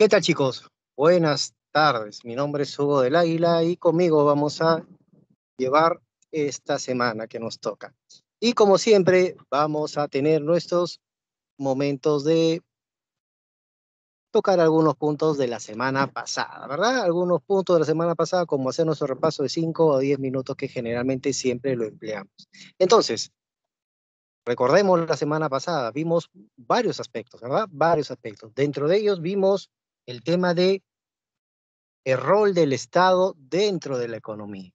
¿Qué tal chicos? Buenas tardes, mi nombre es Hugo del Águila y conmigo vamos a llevar esta semana que nos toca. Y como siempre, vamos a tener nuestros momentos de tocar algunos puntos de la semana pasada, ¿verdad? Algunos puntos de la semana pasada, como hacer nuestro repaso de 5 o 10 minutos que generalmente siempre lo empleamos. Entonces, recordemos la semana pasada, vimos varios aspectos, ¿verdad? Varios aspectos. Dentro de ellos vimos el tema de el rol del Estado dentro de la economía.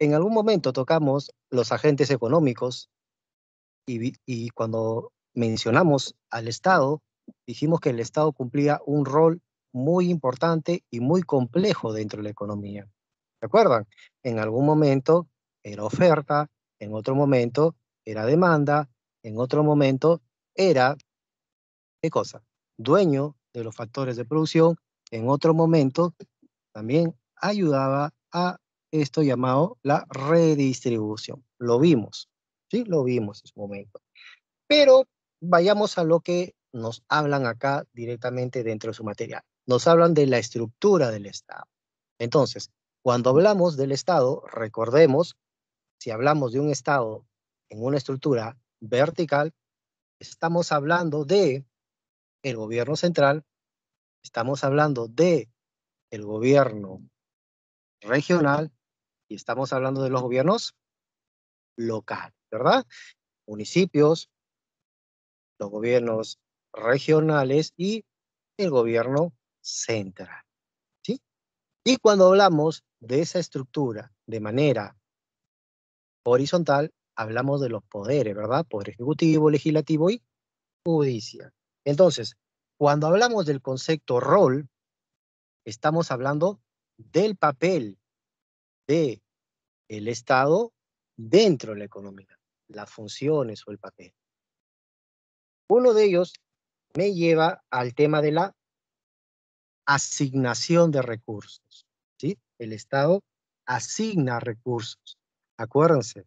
En algún momento tocamos los agentes económicos y, cuando mencionamos al Estado, dijimos que el Estado cumplía un rol muy importante y muy complejo dentro de la economía. ¿Se acuerdan? En algún momento era oferta, en otro momento era demanda, en otro momento era, ¿qué cosa? Dueño de los factores de producción, en otro momento también ayudaba a esto llamado la redistribución. Lo vimos, ¿sí? Lo vimos en su momento. Pero vayamos a lo que nos hablan acá directamente dentro de su material. Nos hablan de la estructura del Estado. Entonces, cuando hablamos del Estado, recordemos, si hablamos de un Estado en una estructura vertical, estamos hablando de el gobierno central, estamos hablando de el gobierno regional y estamos hablando de los gobiernos locales, ¿verdad? Municipios, los gobiernos regionales y el gobierno central. ¿sí? Y cuando hablamos de esa estructura de manera horizontal, hablamos de los poderes, ¿verdad? Poder ejecutivo, legislativo y judicial. Entonces, cuando hablamos del concepto rol, estamos hablando del papel de el Estado dentro de la economía, las funciones o el papel. Uno de ellos me lleva al tema de la asignación de recursos. ¿sí? El Estado asigna recursos. Acuérdense,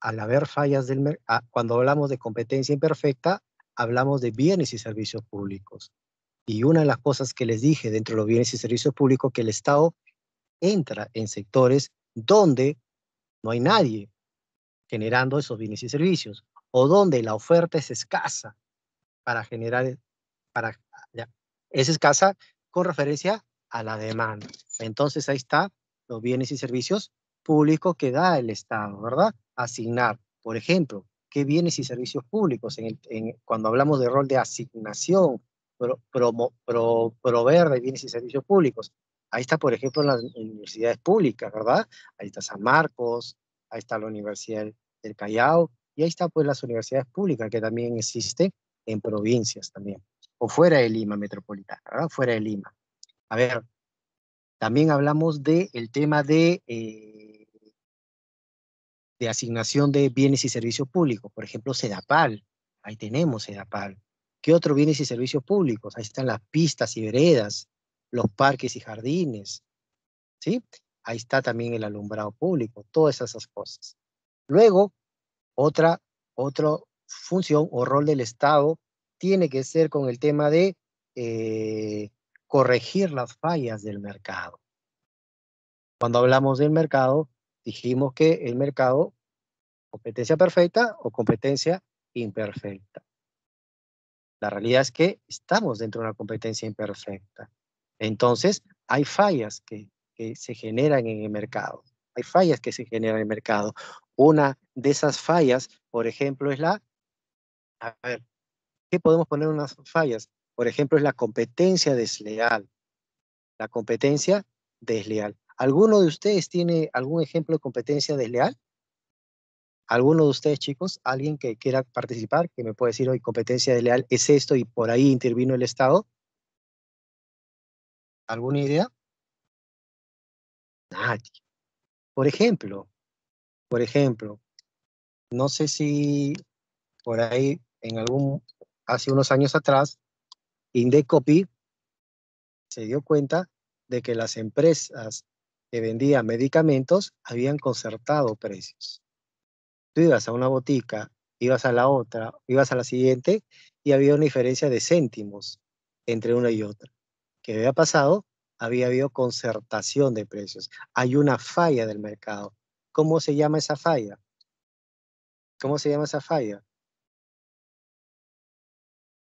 al haber fallas del cuando hablamos de competencia imperfecta, hablamos de bienes y servicios públicos. Y una de las cosas que les dije dentro de los bienes y servicios públicos que el Estado entra en sectores donde no hay nadie generando esos bienes y servicios o donde la oferta es escasa para generar para es escasa con referencia a la demanda. Entonces ahí está los bienes y servicios públicos que da el Estado, ¿verdad? Asignar, por ejemplo, qué bienes y servicios públicos, en cuando hablamos de rol de asignación, pro, proveer de bienes y servicios públicos. Ahí está, por ejemplo, las universidades públicas, ¿verdad? Ahí está San Marcos, ahí está la Universidad del Callao, y ahí está pues las universidades públicas que también existen en provincias también, o fuera de Lima metropolitana, ¿verdad? Fuera de Lima. A ver, también hablamos del el tema de eh, de asignación de bienes y servicios públicos, por ejemplo, SEDAPAL, ahí tenemos SEDAPAL. ¿Qué otros bienes y servicios públicos? Ahí están las pistas y veredas, los parques y jardines, ¿sí? Ahí está también el alumbrado público, todas esas cosas. Luego, otra, otra función o rol del Estado tiene que ser con el tema de eh, corregir las fallas del mercado. Cuando hablamos del mercado, dijimos que el mercado, competencia perfecta o competencia imperfecta. La realidad es que estamos dentro de una competencia imperfecta. Entonces, hay fallas que, se generan en el mercado. Hay fallas que se generan en el mercado. Una de esas fallas, por ejemplo, es la... A ver, ¿qué podemos poner unas fallas? Por ejemplo, es la competencia desleal. La competencia desleal. ¿Alguno de ustedes tiene algún ejemplo de competencia desleal? ¿Alguno de ustedes, chicos, alguien que quiera participar, que me puede decir hoy competencia desleal es esto y por ahí intervino el Estado? ¿Alguna idea? Nadie. Por ejemplo, por ejemplo, no sé si por ahí en algún, hace unos años atrás, Indecopy se dio cuenta de que las empresas que vendía medicamentos habían concertado precios. Tú ibas a una botica, ibas a la otra, ibas a la siguiente y había una diferencia de céntimos entre una y otra. ¿Qué había pasado? Había habido concertación de precios. Hay una falla del mercado. ¿Cómo se llama esa falla? ¿Cómo se llama esa falla?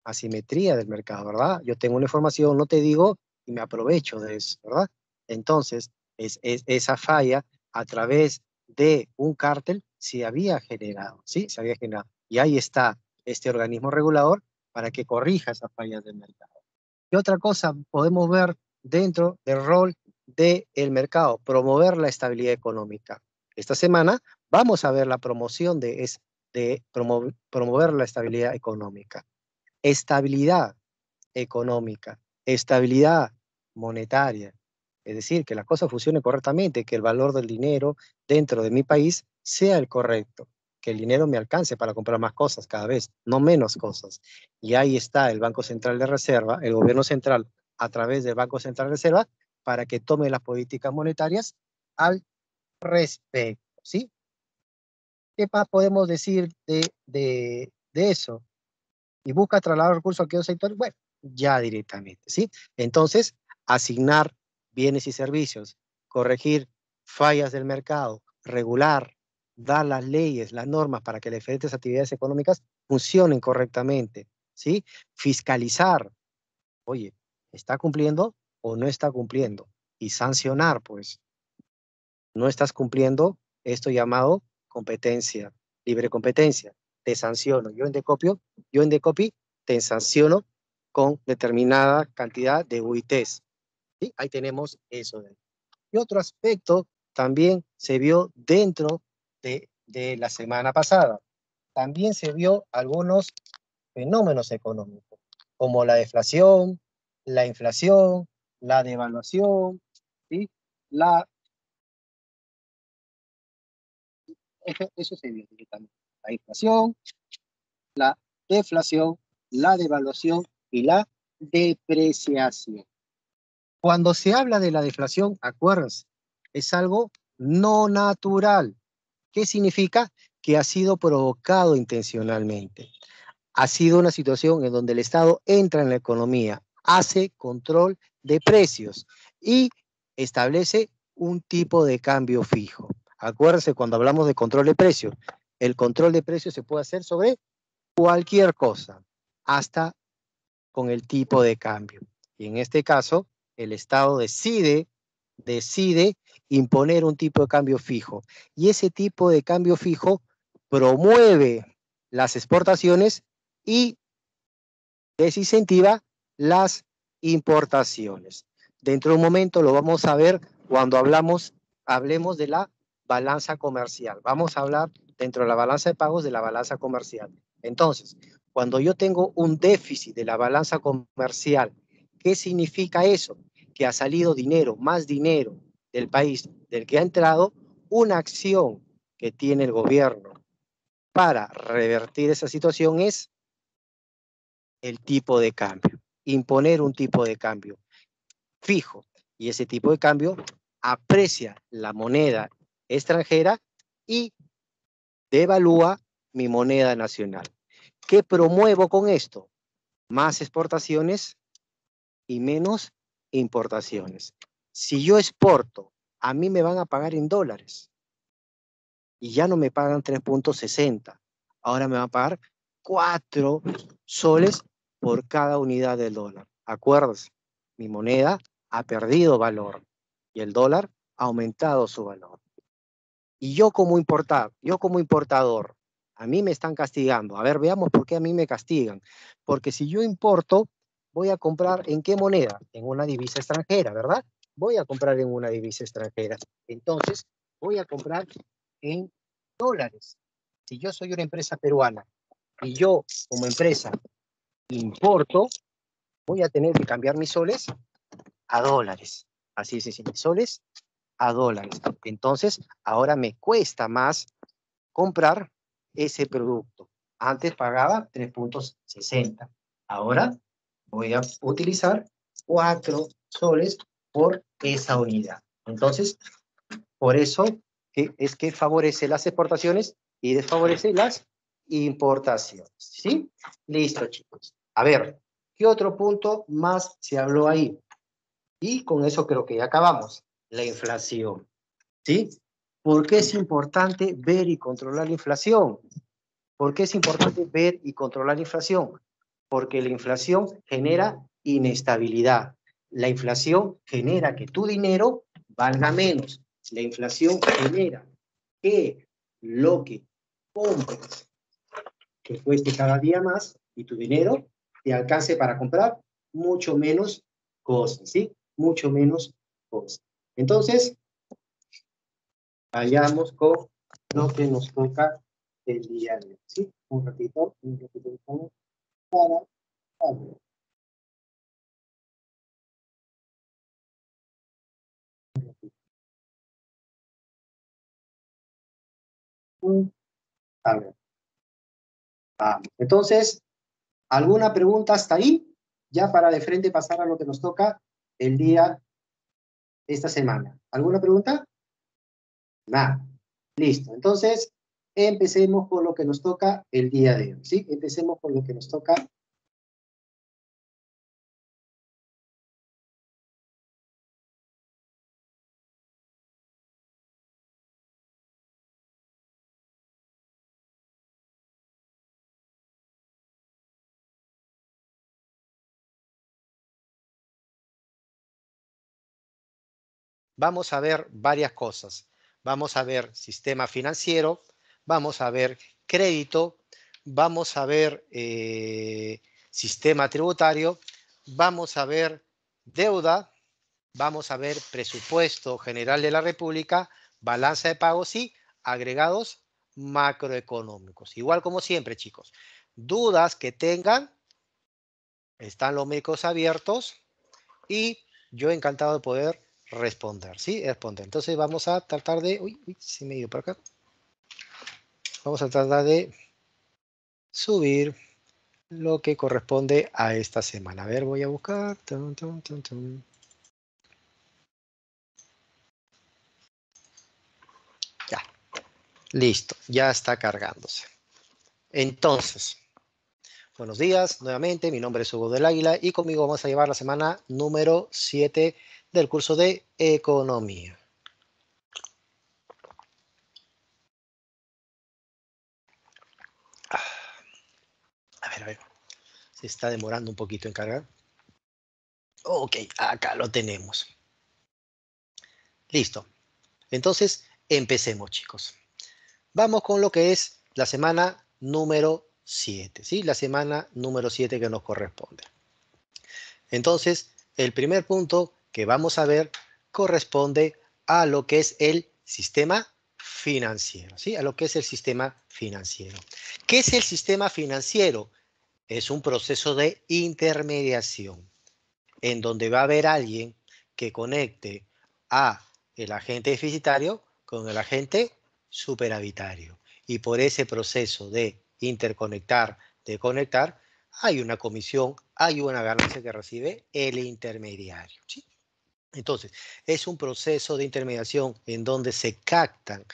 Asimetría del mercado, ¿verdad? Yo tengo una información, no te digo y me aprovecho de eso, ¿verdad? Entonces, es, esa falla a través de un cártel se había generado, Se había generado. Y ahí está este organismo regulador para que corrija esas fallas del mercado. Y otra cosa podemos ver dentro del rol del mercado? Promover la estabilidad económica. Esta semana vamos a ver la promoción de, es, de promover la estabilidad económica. Estabilidad económica, estabilidad monetaria, es decir, que las cosas funcionen correctamente, que el valor del dinero dentro de mi país sea el correcto, que el dinero me alcance para comprar más cosas cada vez, no menos cosas. Y ahí está el Banco Central de Reserva, el gobierno central a través del Banco Central de Reserva, para que tome las políticas monetarias al respecto. ¿sí? ¿Qué más podemos decir de, de, de eso? Y busca trasladar recursos a aquellos sectores, bueno, ya directamente, ¿sí? Entonces, asignar bienes y servicios, corregir fallas del mercado, regular, dar las leyes, las normas para que las diferentes actividades económicas funcionen correctamente, ¿sí? Fiscalizar, oye, ¿está cumpliendo o no está cumpliendo? Y sancionar, pues, no estás cumpliendo esto llamado competencia, libre competencia, te sanciono. Yo en Decopio, yo en Decopi te sanciono con determinada cantidad de UITs. Ahí tenemos eso. Y otro aspecto también se vio dentro de, la semana pasada. También se vio algunos fenómenos económicos, como la deflación, la inflación, la devaluación, la... Eso se vio directamente. La inflación, la deflación, la devaluación y la depreciación. Cuando se habla de la deflación, acuérdense, es algo no natural. ¿Qué significa? Que ha sido provocado intencionalmente. Ha sido una situación en donde el Estado entra en la economía, hace control de precios y establece un tipo de cambio fijo. Acuérdense cuando hablamos de control de precios, el control de precios se puede hacer sobre cualquier cosa, hasta con el tipo de cambio. Y en este caso, el Estado decide, decide imponer un tipo de cambio fijo. Y ese tipo de cambio fijo promueve las exportaciones y desincentiva las importaciones. Dentro de un momento lo vamos a ver cuando hablamos, hablemos de la balanza comercial. Vamos a hablar dentro de la balanza de pagos de la balanza comercial. Entonces, cuando yo tengo un déficit de la balanza comercial ¿Qué significa eso? Que ha salido dinero, más dinero del país del que ha entrado, una acción que tiene el gobierno para revertir esa situación es el tipo de cambio, imponer un tipo de cambio fijo. Y ese tipo de cambio aprecia la moneda extranjera y devalúa mi moneda nacional. ¿Qué promuevo con esto? Más exportaciones, y menos importaciones. Si yo exporto, a mí me van a pagar en dólares y ya no me pagan 3.60, ahora me van a pagar 4 soles por cada unidad del dólar. Acuerdas, mi moneda ha perdido valor y el dólar ha aumentado su valor. Y yo como importador. yo como importador, a mí me están castigando. A ver, veamos por qué a mí me castigan. Porque si yo importo, voy a comprar en qué moneda? En una divisa extranjera, ¿verdad? Voy a comprar en una divisa extranjera. Entonces, voy a comprar en dólares. Si yo soy una empresa peruana y yo como empresa importo, voy a tener que cambiar mis soles a dólares. Así es, mis soles a dólares. Entonces, ahora me cuesta más comprar ese producto. Antes pagaba 3.60. Ahora voy a utilizar cuatro soles por esa unidad. Entonces, por eso es que favorece las exportaciones y desfavorece las importaciones. ¿Sí? Listo, chicos. A ver, ¿qué otro punto más se habló ahí? Y con eso creo que ya acabamos. La inflación. ¿Sí? ¿Por qué es importante ver y controlar la inflación? ¿Por qué es importante ver y controlar la inflación? porque la inflación genera inestabilidad. La inflación genera que tu dinero valga menos. La inflación genera que lo que compras que cueste cada día más y tu dinero te alcance para comprar mucho menos cosas, ¿sí? Mucho menos cosas. Entonces, vayamos con lo que nos toca el día de ¿sí? Un ratito, un ratito. Un ratito. Ah, entonces, ¿alguna pregunta hasta ahí? Ya para de frente pasar a lo que nos toca el día, esta semana. ¿Alguna pregunta? Nada. Listo. Entonces, empecemos con lo que nos toca el día de hoy, ¿sí? Empecemos con lo que nos toca vamos a ver varias cosas. Vamos a ver sistema financiero, vamos a ver crédito, vamos a ver eh, sistema tributario, vamos a ver deuda, vamos a ver presupuesto general de la República, balanza de pagos y agregados macroeconómicos. Igual como siempre, chicos. Dudas que tengan, están los micros abiertos y yo encantado de poder responder, ¿sí? Responder. Entonces vamos a tratar de... Uy, uy se me dio por acá vamos a tratar de subir lo que corresponde a esta semana. A ver, voy a buscar. ya, listo, ya está cargándose. Entonces, buenos días nuevamente, mi nombre es Hugo del Águila y conmigo vamos a llevar la semana número 7 del curso de Economía. está demorando un poquito en cargar. Ok, acá lo tenemos. Listo. Entonces, empecemos, chicos. Vamos con lo que es la semana número 7, ¿sí? La semana número 7 que nos corresponde. Entonces, el primer punto que vamos a ver corresponde a lo que es el sistema financiero, ¿sí? A lo que es el sistema financiero. ¿Qué es el sistema financiero? es un proceso de intermediación, en donde va a haber alguien que conecte a el agente deficitario con el agente superavitario. Y por ese proceso de interconectar, de conectar, hay una comisión, hay una ganancia que recibe el intermediario. Entonces, es un proceso de intermediación en donde se captan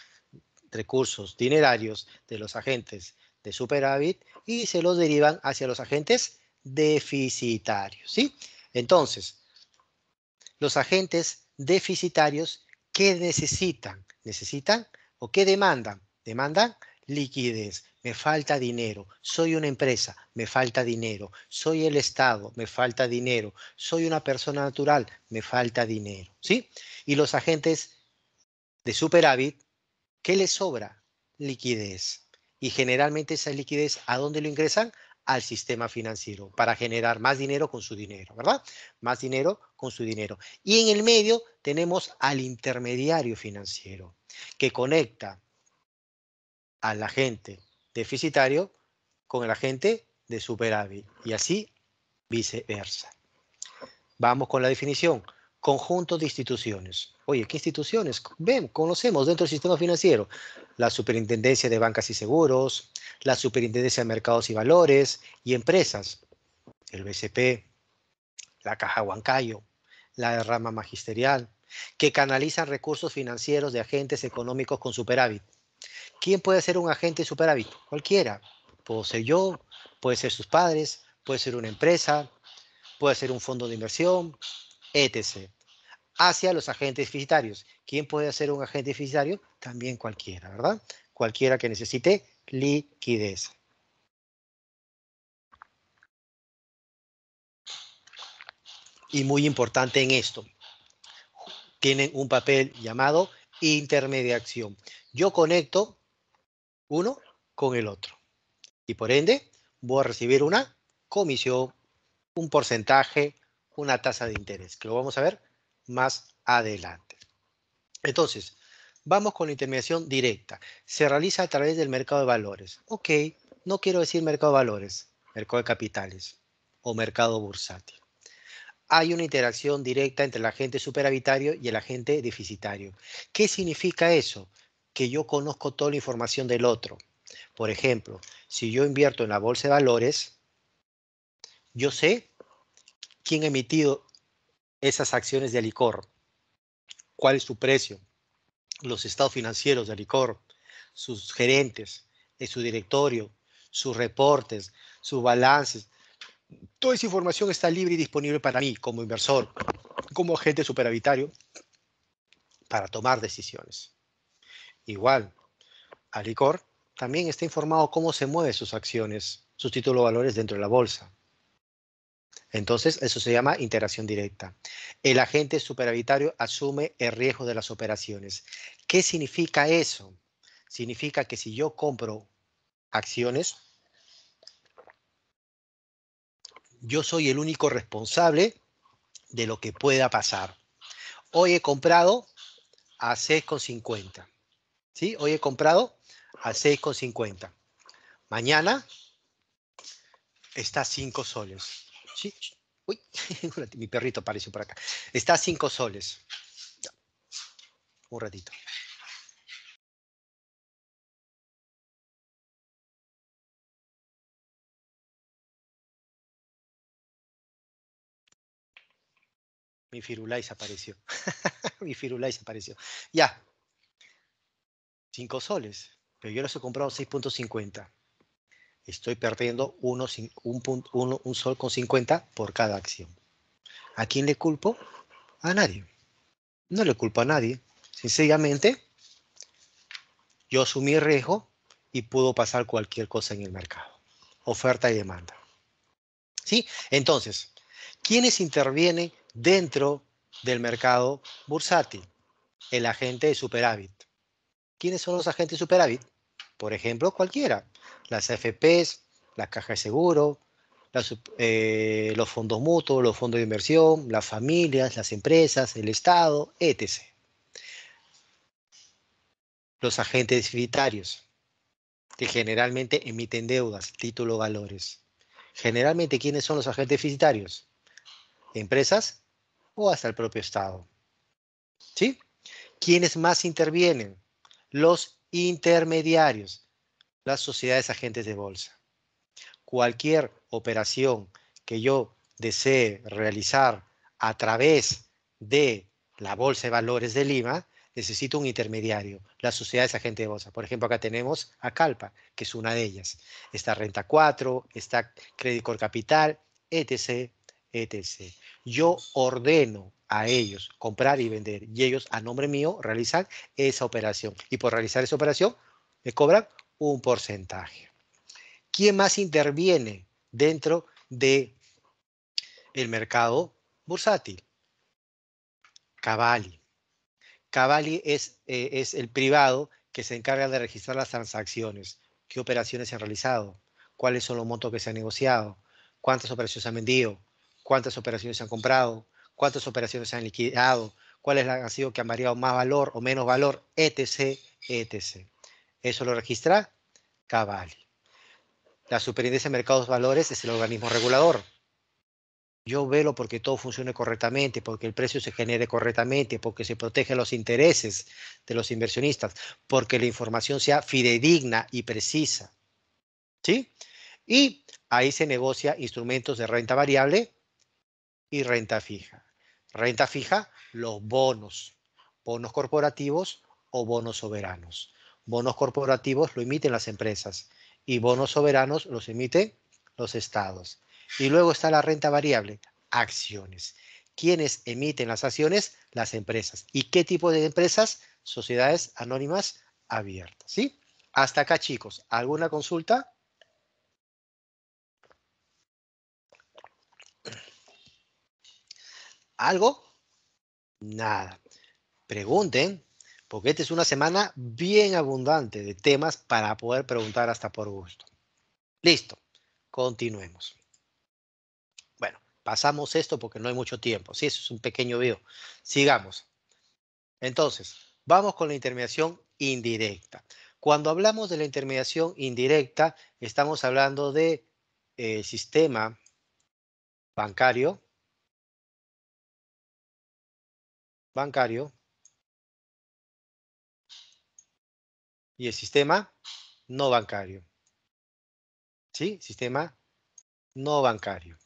recursos dinerarios de los agentes de superávit y se los derivan hacia los agentes deficitarios. ¿sí? Entonces, los agentes deficitarios, ¿qué necesitan? Necesitan o qué demandan? Demandan liquidez, me falta dinero, soy una empresa, me falta dinero, soy el Estado, me falta dinero, soy una persona natural, me falta dinero, ¿sí? Y los agentes de superávit, ¿qué les sobra? Liquidez y generalmente esa liquidez, ¿a dónde lo ingresan? al sistema financiero para generar más dinero con su dinero, ¿verdad? Más dinero con su dinero. Y en el medio tenemos al intermediario financiero que conecta al agente deficitario con el agente de superávit y así viceversa. Vamos con la definición conjunto de instituciones. Oye, ¿qué instituciones? Ven, conocemos dentro del sistema financiero la Superintendencia de Bancas y Seguros, la Superintendencia de Mercados y Valores y Empresas, el BCP, la Caja Huancayo, la rama magisterial, que canalizan recursos financieros de agentes económicos con superávit. ¿Quién puede ser un agente de superávit? Cualquiera. Puedo ser yo, puede ser sus padres, puede ser una empresa, puede ser un fondo de inversión, etc hacia los agentes fiduciarios. ¿Quién puede ser un agente fiduciario? También cualquiera, ¿verdad? Cualquiera que necesite liquidez. Y muy importante en esto, tienen un papel llamado intermediación. Yo conecto uno con el otro y por ende voy a recibir una comisión, un porcentaje, una tasa de interés, que lo vamos a ver más adelante. Entonces, vamos con la intermediación directa. Se realiza a través del mercado de valores. Ok, no quiero decir mercado de valores, mercado de capitales o mercado bursátil. Hay una interacción directa entre el agente superavitario y el agente deficitario. ¿Qué significa eso? Que yo conozco toda la información del otro. Por ejemplo, si yo invierto en la bolsa de valores, yo sé quién ha emitido esas acciones de Alicor, cuál es su precio, los estados financieros de Alicor, sus gerentes, eh, su directorio, sus reportes, sus balances. Toda esa información está libre y disponible para mí como inversor, como agente superavitario, para tomar decisiones. Igual, Alicor también está informado cómo se mueven sus acciones, sus títulos valores dentro de la bolsa. Entonces, eso se llama interacción directa. El agente superavitario asume el riesgo de las operaciones. ¿Qué significa eso? Significa que si yo compro acciones, yo soy el único responsable de lo que pueda pasar. Hoy he comprado a 6,50. ¿Sí? Hoy he comprado a 6,50. Mañana está 5 soles. Uy, mi perrito apareció por acá. Está a 5 soles. Un ratito. Mi Firulais apareció. Mi Firulais apareció. Ya. 5 soles. Pero yo los he comprado 6.50 estoy perdiendo uno, un, un sol con 50 por cada acción. ¿A quién le culpo? A nadie. No le culpo a nadie. Sencillamente, yo asumí riesgo y pudo pasar cualquier cosa en el mercado. Oferta y demanda. ¿Sí? Entonces, ¿quiénes intervienen dentro del mercado bursátil? El agente de superávit. ¿Quiénes son los agentes superávit? Por ejemplo, cualquiera. Las AFPs, las cajas de seguro, eh, los fondos mutuos, los fondos de inversión, las familias, las empresas, el Estado, etc. Los agentes deficitarios, que generalmente emiten deudas, títulos, valores. Generalmente, ¿quiénes son los agentes deficitarios? ¿Empresas o hasta el propio Estado? ¿Sí? ¿Quiénes más intervienen? Los intermediarios, las sociedades agentes de bolsa. Cualquier operación que yo desee realizar a través de la Bolsa de Valores de Lima, necesito un intermediario, las sociedades agentes de bolsa. Por ejemplo, acá tenemos a Calpa, que es una de ellas. Está Renta 4, está Crédito Capital, etc., etc yo ordeno a ellos comprar y vender y ellos a nombre mío realizan esa operación y por realizar esa operación me cobran un porcentaje. ¿Quién más interviene dentro de el mercado bursátil? Cavalli. Cavalli es, eh, es el privado que se encarga de registrar las transacciones, qué operaciones se han realizado, cuáles son los montos que se han negociado, cuántas operaciones se han vendido, cuántas operaciones se han comprado, cuántas operaciones se han liquidado, cuáles han sido que han variado más valor o menos valor, etc., etc. Eso lo registra Cabal. La Superintendencia de Mercados Valores es el organismo regulador. Yo velo porque todo funcione correctamente, porque el precio se genere correctamente, porque se protegen los intereses de los inversionistas, porque la información sea fidedigna y precisa. ¿Sí? Y ahí se negocia instrumentos de renta variable y renta fija. Renta fija, los bonos, bonos corporativos o bonos soberanos. Bonos corporativos lo emiten las empresas y bonos soberanos los emiten los estados. Y luego está la renta variable, acciones. ¿Quiénes emiten las acciones? Las empresas. ¿Y qué tipo de empresas? Sociedades anónimas abiertas. ¿sí? Hasta acá, chicos. ¿Alguna consulta? algo? Nada. Pregunten, porque esta es una semana bien abundante de temas para poder preguntar hasta por gusto. Listo, continuemos. Bueno, pasamos esto porque no hay mucho tiempo. Sí, eso es un pequeño video. Sigamos. Entonces, vamos con la intermediación indirecta. Cuando hablamos de la intermediación indirecta, estamos hablando de eh, sistema bancario, bancario y el sistema no bancario. ¿Sí? Sistema no bancario.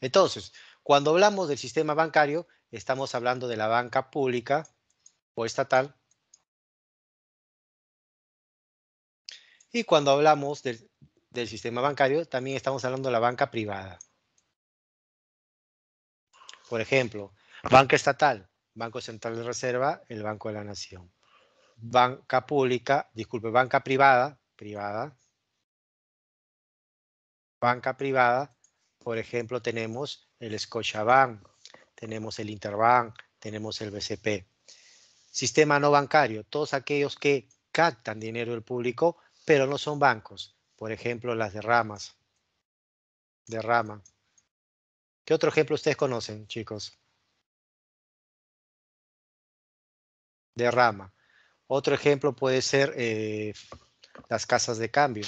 Entonces, cuando hablamos del sistema bancario, estamos hablando de la banca pública o estatal. Y cuando hablamos del, del sistema bancario, también estamos hablando de la banca privada. Por ejemplo, Banca estatal, Banco Central de Reserva, el Banco de la Nación. Banca pública, disculpe, banca privada, privada. Banca privada, por ejemplo, tenemos el Scotiabank, tenemos el Interbank, tenemos el BCP. Sistema no bancario, todos aquellos que captan dinero del público, pero no son bancos. Por ejemplo, las derramas. Derrama. ¿Qué otro ejemplo ustedes conocen, chicos? de rama. Otro ejemplo puede ser eh, las casas de cambio.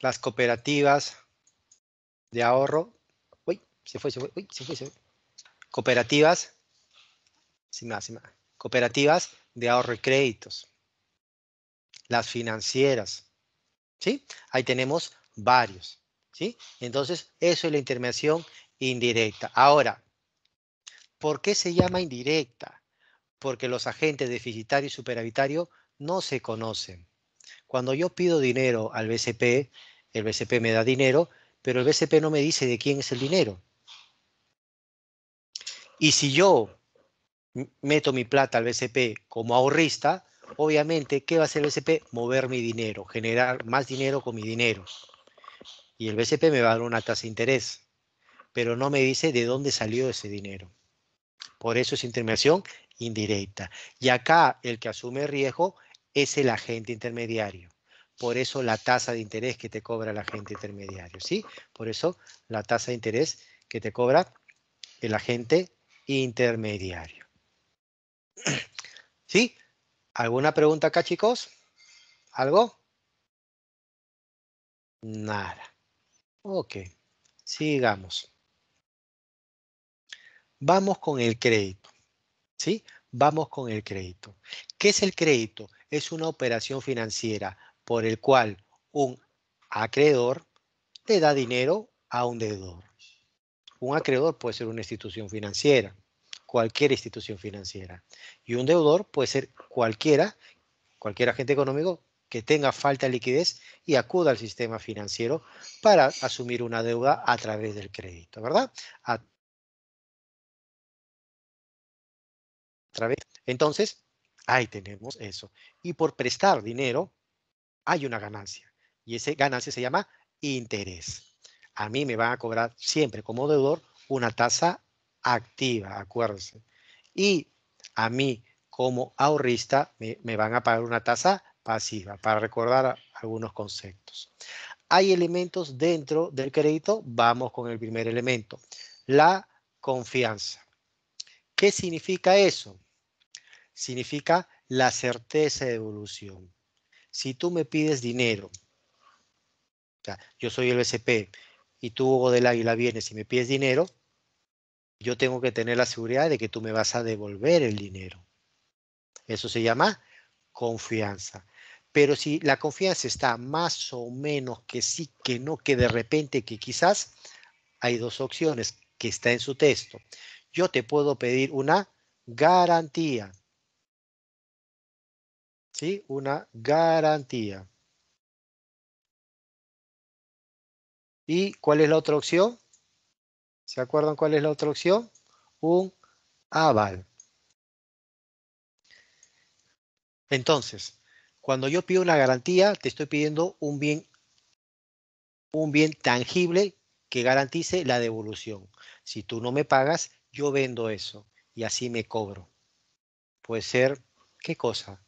Las cooperativas de ahorro. Uy, se fue, se fue, se fue, se Cooperativas. más, Cooperativas de ahorro y créditos. Las financieras. ¿Sí? Ahí tenemos varios. Entonces, eso es la intermediación indirecta. Ahora, ¿por qué se llama indirecta? Porque los agentes deficitario y superavitario no se conocen. Cuando yo pido dinero al BCP, el BCP me da dinero, pero el BCP no me dice de quién es el dinero. Y si yo meto mi plata al BCP como ahorrista, obviamente, ¿qué va a hacer el BCP? Mover mi dinero, generar más dinero con mi dinero y el BCP me va a dar una tasa de interés, pero no me dice de dónde salió ese dinero. Por eso es intermediación indirecta. Y acá el que asume riesgo es el agente intermediario. Por eso la tasa de interés que te cobra el agente intermediario, ¿sí? Por eso la tasa de interés que te cobra el agente intermediario. ¿Sí? ¿Alguna pregunta acá, chicos? ¿Algo? Nada. Ok, sigamos. Vamos con el crédito. ¿Sí? Vamos con el crédito. ¿Qué es el crédito? Es una operación financiera por el cual un acreedor te da dinero a un deudor. Un acreedor puede ser una institución financiera, cualquier institución financiera. Y un deudor puede ser cualquiera, cualquier agente económico que tenga falta de liquidez y acuda al sistema financiero para asumir una deuda a través del crédito, ¿verdad? A través. Entonces, ahí tenemos eso. Y por prestar dinero hay una ganancia y esa ganancia se llama interés. A mí me van a cobrar siempre como deudor una tasa activa, acuérdense. Y a mí como ahorrista me, me van a pagar una tasa pasiva, para recordar algunos conceptos. Hay elementos dentro del crédito, vamos con el primer elemento, la confianza. ¿Qué significa eso? Significa la certeza de evolución. Si tú me pides dinero, o sea, yo soy el SP y tú, Hugo del Águila, vienes y me pides dinero, yo tengo que tener la seguridad de que tú me vas a devolver el dinero. Eso se llama confianza. Pero si la confianza está más o menos que sí, que no, que de repente, que quizás, hay dos opciones que está en su texto. Yo te puedo pedir una garantía. ¿Sí? Una garantía. ¿Y cuál es la otra opción? ¿Se acuerdan cuál es la otra opción? Un aval. Entonces, cuando yo pido una garantía, te estoy pidiendo un bien, un bien tangible que garantice la devolución. Si tú no me pagas, yo vendo eso y así me cobro. Puede ser, ¿qué cosa?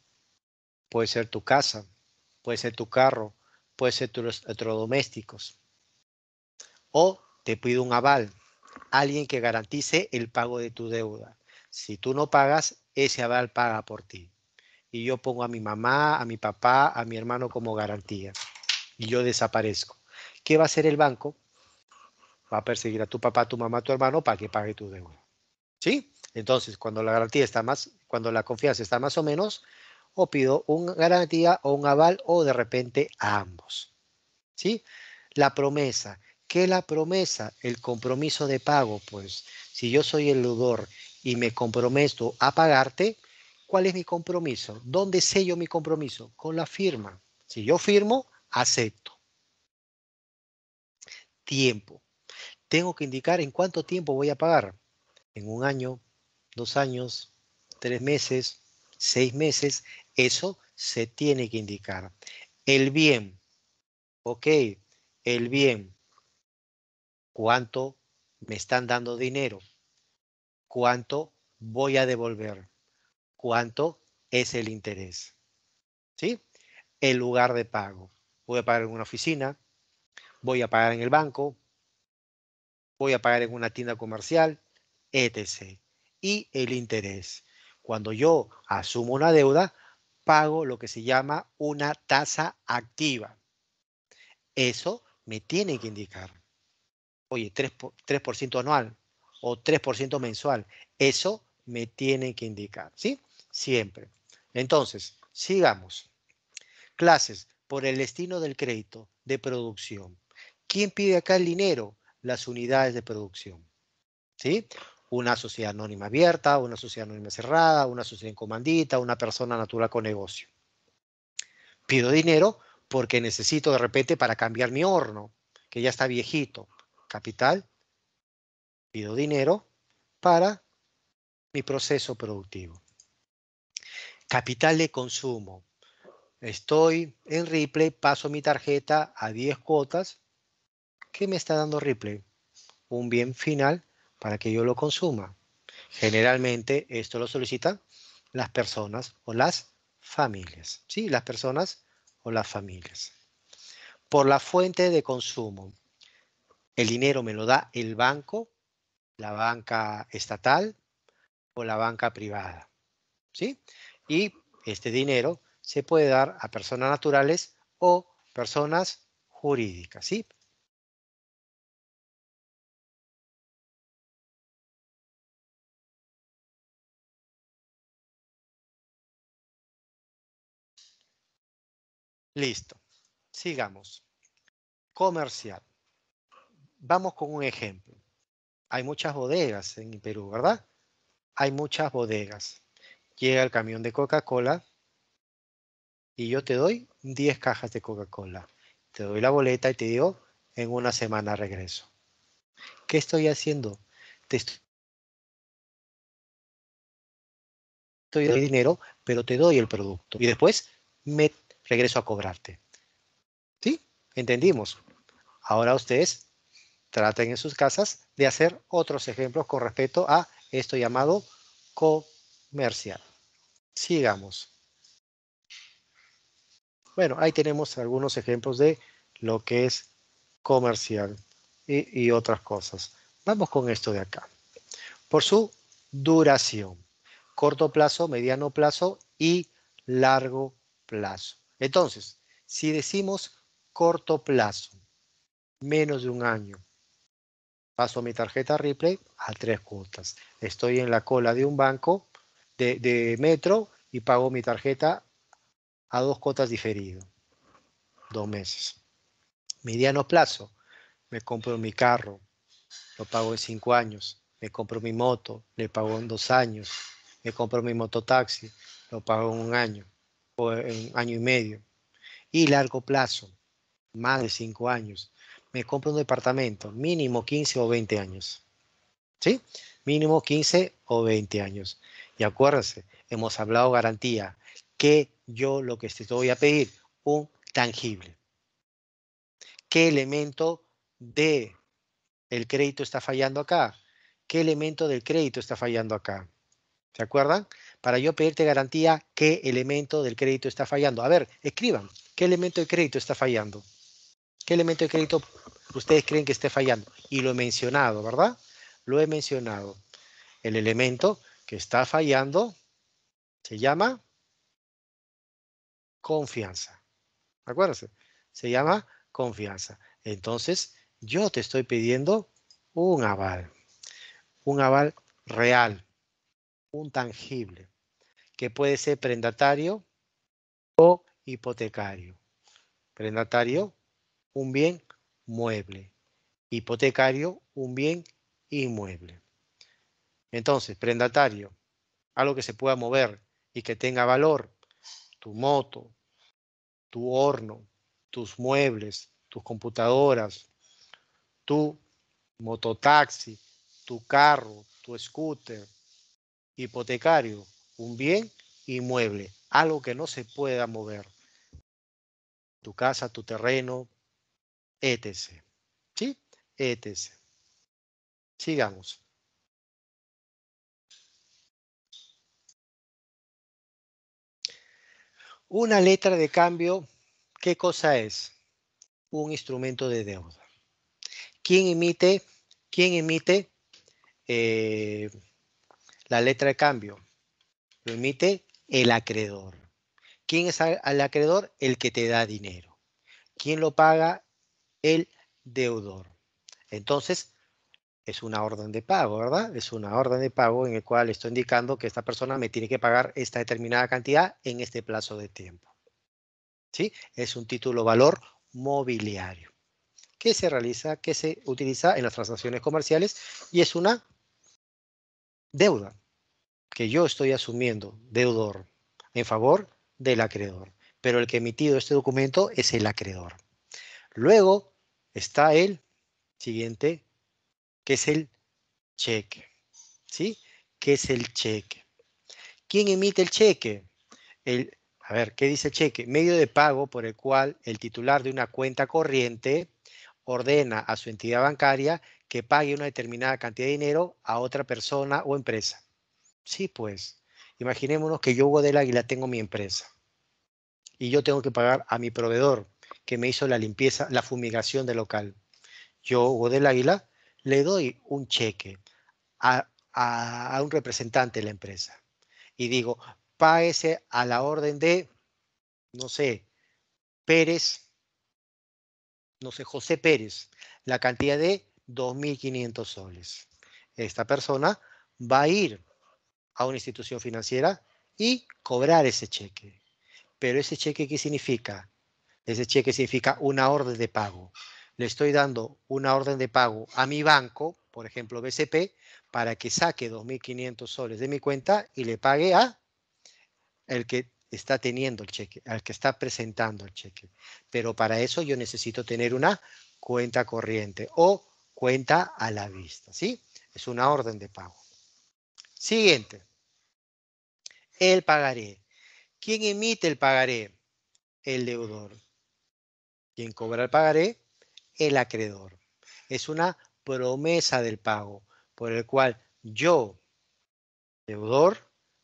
Puede ser tu casa, puede ser tu carro, puede ser tus electrodomésticos. O te pido un aval, alguien que garantice el pago de tu deuda. Si tú no pagas, ese aval paga por ti y yo pongo a mi mamá, a mi papá, a mi hermano como garantía y yo desaparezco. ¿Qué va a hacer el banco? Va a perseguir a tu papá, tu mamá, a tu hermano para que pague tu deuda. ¿Sí? Entonces, cuando la garantía está más, cuando la confianza está más o menos, o pido una garantía o un aval o de repente a ambos. ¿Sí? La promesa. ¿Qué es la promesa? El compromiso de pago. Pues si yo soy el deudor y me comprometo a pagarte, ¿Cuál es mi compromiso? ¿Dónde sello mi compromiso? Con la firma. Si yo firmo, acepto. Tiempo. Tengo que indicar en cuánto tiempo voy a pagar. En un año, dos años, tres meses, seis meses. Eso se tiene que indicar. El bien. Ok, el bien. ¿Cuánto me están dando dinero? ¿Cuánto voy a devolver? cuánto es el interés. ¿Sí? El lugar de pago. Voy a pagar en una oficina, voy a pagar en el banco, voy a pagar en una tienda comercial, etc. Y el interés. Cuando yo asumo una deuda, pago lo que se llama una tasa activa. Eso me tiene que indicar. Oye, 3%, anual o 3% mensual. Eso me tiene que indicar, ¿sí? siempre. Entonces, sigamos. Clases por el destino del crédito de producción. ¿Quién pide acá el dinero? Las unidades de producción. ¿Sí? Una sociedad anónima abierta, una sociedad anónima cerrada, una sociedad en comandita, una persona natural con negocio. Pido dinero porque necesito de repente para cambiar mi horno, que ya está viejito. Capital, pido dinero para mi proceso productivo. Capital de consumo. Estoy en Ripley, paso mi tarjeta a 10 cuotas. ¿Qué me está dando Ripley? Un bien final para que yo lo consuma. Generalmente esto lo solicitan las personas o las familias. Sí, las personas o las familias. Por la fuente de consumo. El dinero me lo da el banco, la banca estatal o la banca privada. ¿Sí? y este dinero se puede dar a personas naturales o personas jurídicas, ¿sí? Listo. Sigamos. Comercial. Vamos con un ejemplo. Hay muchas bodegas en Perú, ¿verdad? Hay muchas bodegas llega el camión de Coca-Cola y yo te doy 10 cajas de Coca-Cola. Te doy la boleta y te digo, en una semana regreso. ¿Qué estoy haciendo? Te estoy dando dinero, pero te doy el producto. Y después me regreso a cobrarte. ¿Sí? Entendimos. Ahora ustedes traten en sus casas de hacer otros ejemplos con respecto a esto llamado comercial. Sigamos. Bueno, ahí tenemos algunos ejemplos de lo que es comercial y, otras cosas. Vamos con esto de acá. Por su duración. Corto plazo, mediano plazo y largo plazo. Entonces, si decimos corto plazo, menos de un año, paso mi tarjeta Ripley a tres cuotas. Estoy en la cola de un banco, de, metro y pago mi tarjeta a dos cuotas diferido, dos meses. Mediano plazo, me compro mi carro, lo pago en cinco años, me compro mi moto, le pago en dos años, me compro mi mototaxi, lo pago en un año o en año y medio. Y largo plazo, más de cinco años, me compro un departamento, mínimo 15 o 20 años. ¿Sí? Mínimo 15 o 20 años. Y acuérdense, hemos hablado garantía, que yo lo que te voy a pedir, un tangible. ¿Qué elemento de el crédito está fallando acá? ¿Qué elemento del crédito está fallando acá? ¿Se acuerdan? Para yo pedirte garantía, ¿qué elemento del crédito está fallando? A ver, escriban, ¿qué elemento de crédito está fallando? ¿Qué elemento de crédito ustedes creen que esté fallando? Y lo he mencionado, ¿verdad? Lo he mencionado. El elemento que está fallando se llama confianza. Acuérdense, se llama confianza. Entonces, yo te estoy pidiendo un aval, un aval real, un tangible, que puede ser prendatario o hipotecario. Prendatario, un bien mueble. Hipotecario, un bien inmueble. Entonces, prendatario, algo que se pueda mover y que tenga valor, tu moto, tu horno, tus muebles, tus computadoras, tu mototaxi, tu carro, tu scooter, hipotecario, un bien inmueble, algo que no se pueda mover. Tu casa, tu terreno, etc. ¿Sí? Etc. Sigamos. Una letra de cambio, ¿qué cosa es? Un instrumento de deuda. ¿Quién emite, quién emite eh, la letra de cambio? Lo emite el acreedor. ¿Quién es el acreedor? El que te da dinero. ¿Quién lo paga? El deudor. Entonces, es una orden de pago, ¿verdad? Es una orden de pago en el cual estoy indicando que esta persona me tiene que pagar esta determinada cantidad en este plazo de tiempo. ¿Sí? Es un título valor mobiliario que se realiza, que se utiliza en las transacciones comerciales y es una deuda que yo estoy asumiendo, deudor, en favor del acreedor. Pero el que ha emitido este documento es el acreedor. Luego está el siguiente ¿Qué es el cheque. ¿Sí? ¿Qué es el cheque? ¿Quién emite el cheque? El, a ver, ¿qué dice el cheque? Medio de pago por el cual el titular de una cuenta corriente ordena a su entidad bancaria que pague una determinada cantidad de dinero a otra persona o empresa. Sí, pues, imaginémonos que yo, Hugo del Águila, tengo mi empresa y yo tengo que pagar a mi proveedor que me hizo la limpieza, la fumigación del local. Yo, Hugo del Águila, le doy un cheque a, un representante de la empresa y digo, páese a la orden de, no sé, Pérez, no sé, José Pérez, la cantidad de 2.500 soles. Esta persona va a ir a una institución financiera y cobrar ese cheque. Pero ese cheque, ¿qué significa? Ese cheque significa una orden de pago le estoy dando una orden de pago a mi banco, por ejemplo BCP, para que saque 2.500 soles de mi cuenta y le pague a el que está teniendo el cheque, al que está presentando el cheque. Pero para eso yo necesito tener una cuenta corriente o cuenta a la vista, ¿sí? Es una orden de pago. Siguiente. El pagaré. ¿Quién emite el pagaré? El deudor. ¿Quién cobra el pagaré? el acreedor. Es una promesa del pago, por el cual yo, deudor,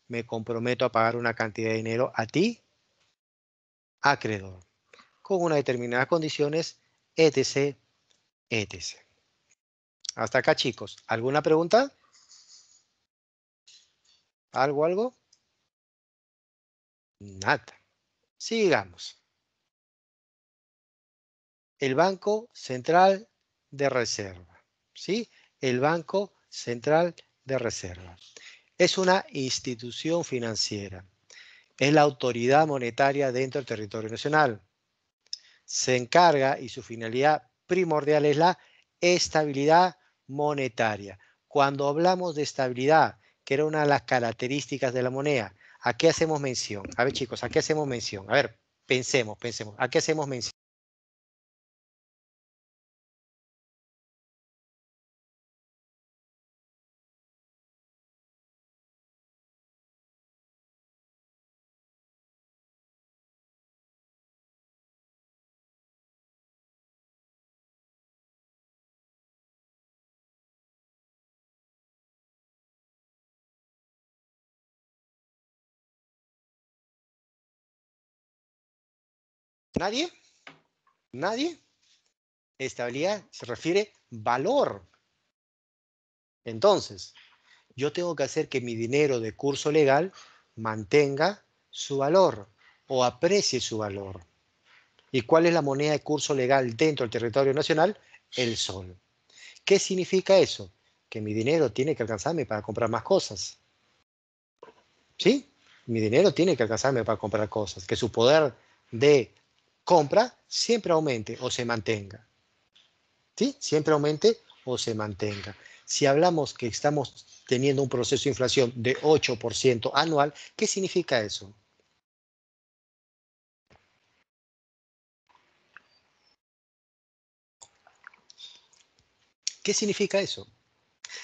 me comprometo a pagar una cantidad de dinero a ti, acreedor, con unas determinadas condiciones, etc., etc. Hasta acá, chicos. ¿Alguna pregunta? ¿Algo, algo? Nada. Sigamos el Banco Central de Reserva. ¿Sí? El Banco Central de Reserva. Es una institución financiera. Es la autoridad monetaria dentro del territorio nacional. Se encarga y su finalidad primordial es la estabilidad monetaria. Cuando hablamos de estabilidad, que era una de las características de la moneda, ¿a qué hacemos mención? A ver chicos, ¿a qué hacemos mención? A ver, pensemos, pensemos, ¿a qué hacemos mención? ¿Nadie? ¿Nadie? Estabilidad se refiere valor. Entonces, yo tengo que hacer que mi dinero de curso legal mantenga su valor o aprecie su valor. ¿Y cuál es la moneda de curso legal dentro del territorio nacional? El sol. ¿Qué significa eso? Que mi dinero tiene que alcanzarme para comprar más cosas. ¿Sí? Mi dinero tiene que alcanzarme para comprar cosas. Que su poder de compra siempre aumente o se mantenga. ¿Sí? Siempre aumente o se mantenga. Si hablamos que estamos teniendo un proceso de inflación de 8% anual, ¿qué significa eso? ¿Qué significa eso?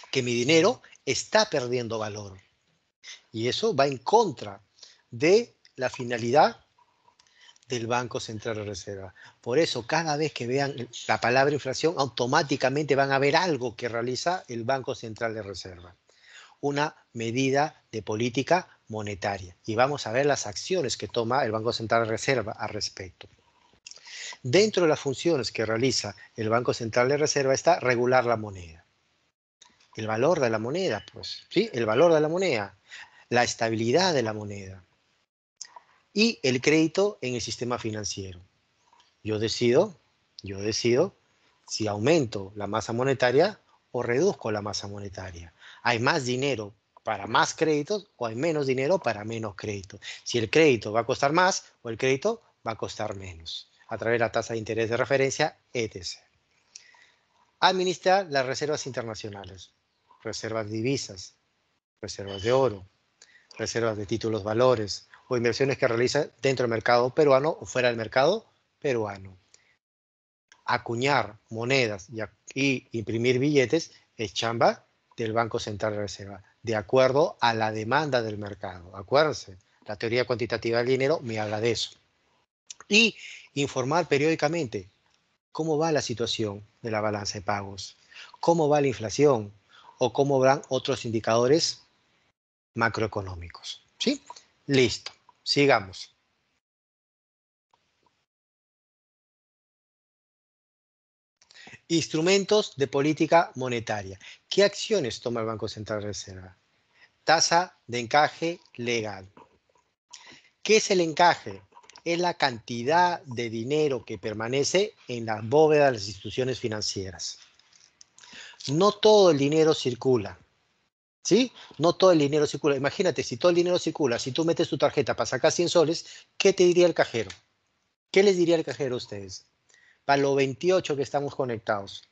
Que mi dinero está perdiendo valor. Y eso va en contra de la finalidad del Banco Central de Reserva. Por eso, cada vez que vean la palabra inflación, automáticamente van a ver algo que realiza el Banco Central de Reserva. Una medida de política monetaria. Y vamos a ver las acciones que toma el Banco Central de Reserva al respecto. Dentro de las funciones que realiza el Banco Central de Reserva está regular la moneda. El valor de la moneda, pues, ¿sí? El valor de la moneda. La estabilidad de la moneda y el crédito en el sistema financiero. Yo decido, yo decido si aumento la masa monetaria o reduzco la masa monetaria. Hay más dinero para más créditos o hay menos dinero para menos créditos. Si el crédito va a costar más o el crédito va a costar menos a través de la tasa de interés de referencia, etc. Administrar las reservas internacionales, reservas de divisas, reservas de oro, reservas de títulos valores, o inversiones que realiza dentro del mercado peruano o fuera del mercado peruano. Acuñar monedas y, imprimir billetes es chamba del Banco Central de Reserva, de acuerdo a la demanda del mercado. Acuérdense, la teoría cuantitativa del dinero me habla de eso. Y informar periódicamente cómo va la situación de la balanza de pagos, cómo va la inflación o cómo van otros indicadores macroeconómicos. ¿sí? Listo, sigamos. Instrumentos de política monetaria. ¿Qué acciones toma el Banco Central Reserva? Tasa de encaje legal. ¿Qué es el encaje? Es la cantidad de dinero que permanece en la bóveda de las instituciones financieras. No todo el dinero circula. ¿Sí? No todo el dinero circula. Imagínate, si todo el dinero circula, si tú metes tu tarjeta para sacar 100 soles, ¿qué te diría el cajero? ¿Qué les diría el cajero a ustedes? Para los 28 que estamos conectados.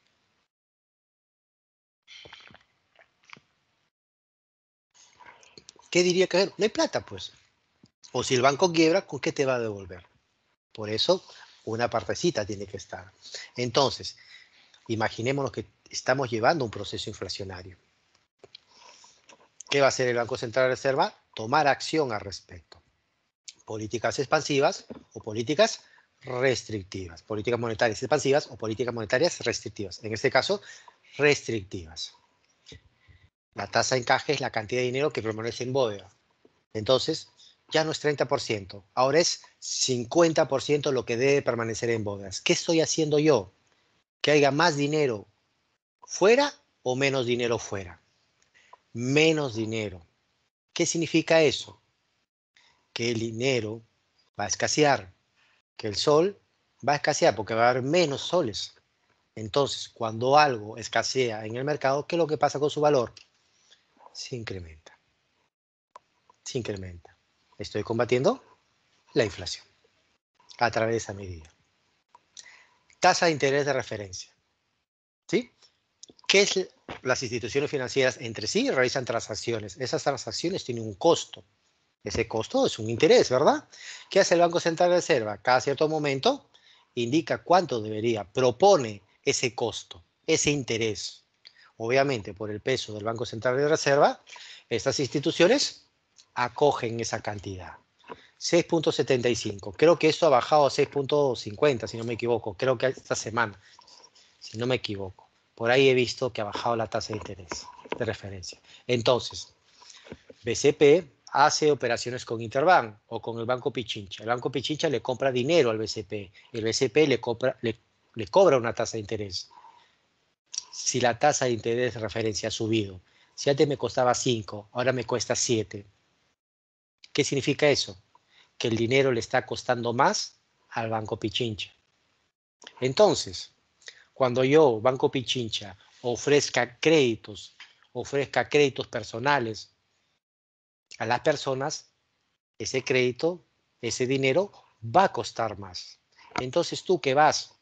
¿Qué diría el cajero? No hay plata, pues. O si el banco quiebra, ¿con qué te va a devolver? Por eso, una partecita tiene que estar. Entonces, imaginémonos que estamos llevando un proceso inflacionario ¿Qué va a hacer el Banco Central de Reserva? Tomar acción al respecto. Políticas expansivas o políticas restrictivas. Políticas monetarias expansivas o políticas monetarias restrictivas. En este caso, restrictivas. La tasa de encaje es la cantidad de dinero que permanece en bóveda. Entonces, ya no es 30%, ahora es 50% lo que debe permanecer en bóvedas. ¿Qué estoy haciendo yo? Que haya más dinero fuera o menos dinero fuera menos dinero. ¿Qué significa eso? Que el dinero va a escasear, que el sol va a escasear porque va a haber menos soles. Entonces, cuando algo escasea en el mercado, ¿qué es lo que pasa con su valor? Se incrementa. Se incrementa. Estoy combatiendo la inflación a través de esa medida. Tasa de interés de referencia. ¿Qué es las instituciones financieras entre sí realizan transacciones? Esas transacciones tienen un costo. Ese costo es un interés, ¿verdad? ¿Qué hace el Banco Central de Reserva? Cada cierto momento indica cuánto debería, propone ese costo, ese interés. Obviamente, por el peso del Banco Central de Reserva, estas instituciones acogen esa cantidad. 6.75. Creo que esto ha bajado a 6.50, si no me equivoco. Creo que esta semana, si no me equivoco. Por ahí he visto que ha bajado la tasa de interés de referencia. Entonces, BCP hace operaciones con Interbank o con el Banco Pichincha. El Banco Pichincha le compra dinero al BCP. El BCP le, compra, le, cobra una tasa de interés. Si la tasa de interés de referencia ha subido, si antes me costaba 5, ahora me cuesta 7. ¿Qué significa eso? Que el dinero le está costando más al Banco Pichincha. Entonces, cuando yo, Banco Pichincha, ofrezca créditos, ofrezca créditos personales a las personas, ese crédito, ese dinero va a costar más. Entonces tú que vas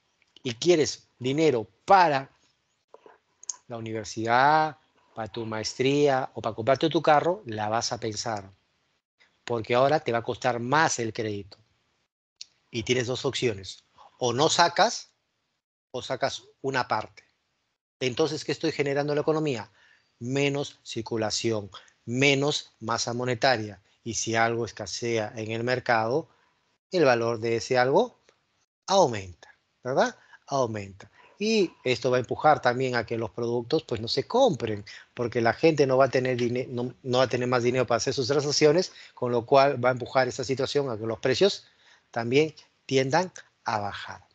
y quieres dinero para la universidad, para tu maestría o para comprarte tu carro, la vas a pensar. Porque ahora te va a costar más el crédito. Y tienes dos opciones. O no sacas o sacas una parte. Entonces, ¿qué estoy generando en la economía? Menos circulación, menos masa monetaria. Y si algo escasea en el mercado, el valor de ese algo aumenta, ¿verdad? Aumenta. Y esto va a empujar también a que los productos pues no se compren, porque la gente no va a tener, no va a tener más dinero para hacer sus transacciones, con lo cual va a empujar esa situación a que los precios también tiendan a bajar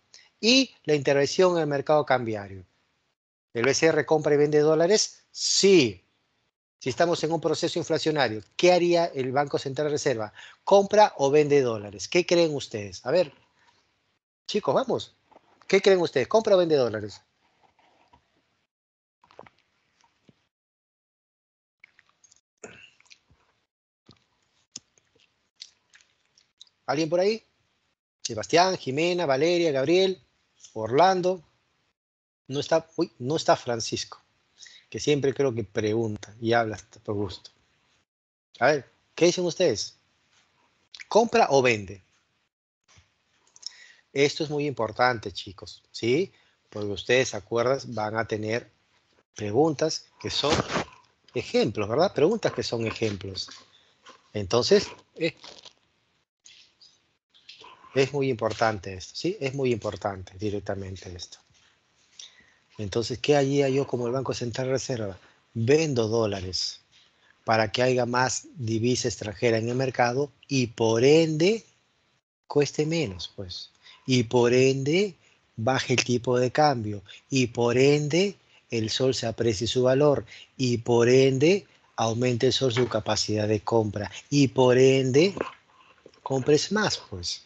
y la intervención en el mercado cambiario. ¿El BCR compra y vende dólares? Sí. Si estamos en un proceso inflacionario, ¿qué haría el Banco Central Reserva? ¿Compra o vende dólares? ¿Qué creen ustedes? A ver, chicos, vamos. ¿Qué creen ustedes? ¿Compra o vende dólares? ¿Alguien por ahí? Sebastián, Jimena, Valeria, Gabriel. Orlando, no está, no está Francisco, que siempre creo que pregunta y habla por gusto. A ver, ¿qué dicen ustedes? ¿Compra o vende? Esto es muy importante, chicos, ¿sí? Porque ustedes, acuerdan, van a tener preguntas que son ejemplos, ¿verdad? Preguntas que son ejemplos. Entonces, eh, es muy importante esto, ¿sí? Es muy importante directamente esto. Entonces, ¿qué haría yo como el Banco Central Reserva? Vendo dólares para que haya más divisa extranjera en el mercado y por ende cueste menos, pues. Y por ende baje el tipo de cambio y por ende el sol se aprecie su valor y por ende aumente el sol su capacidad de compra y por ende compres más, pues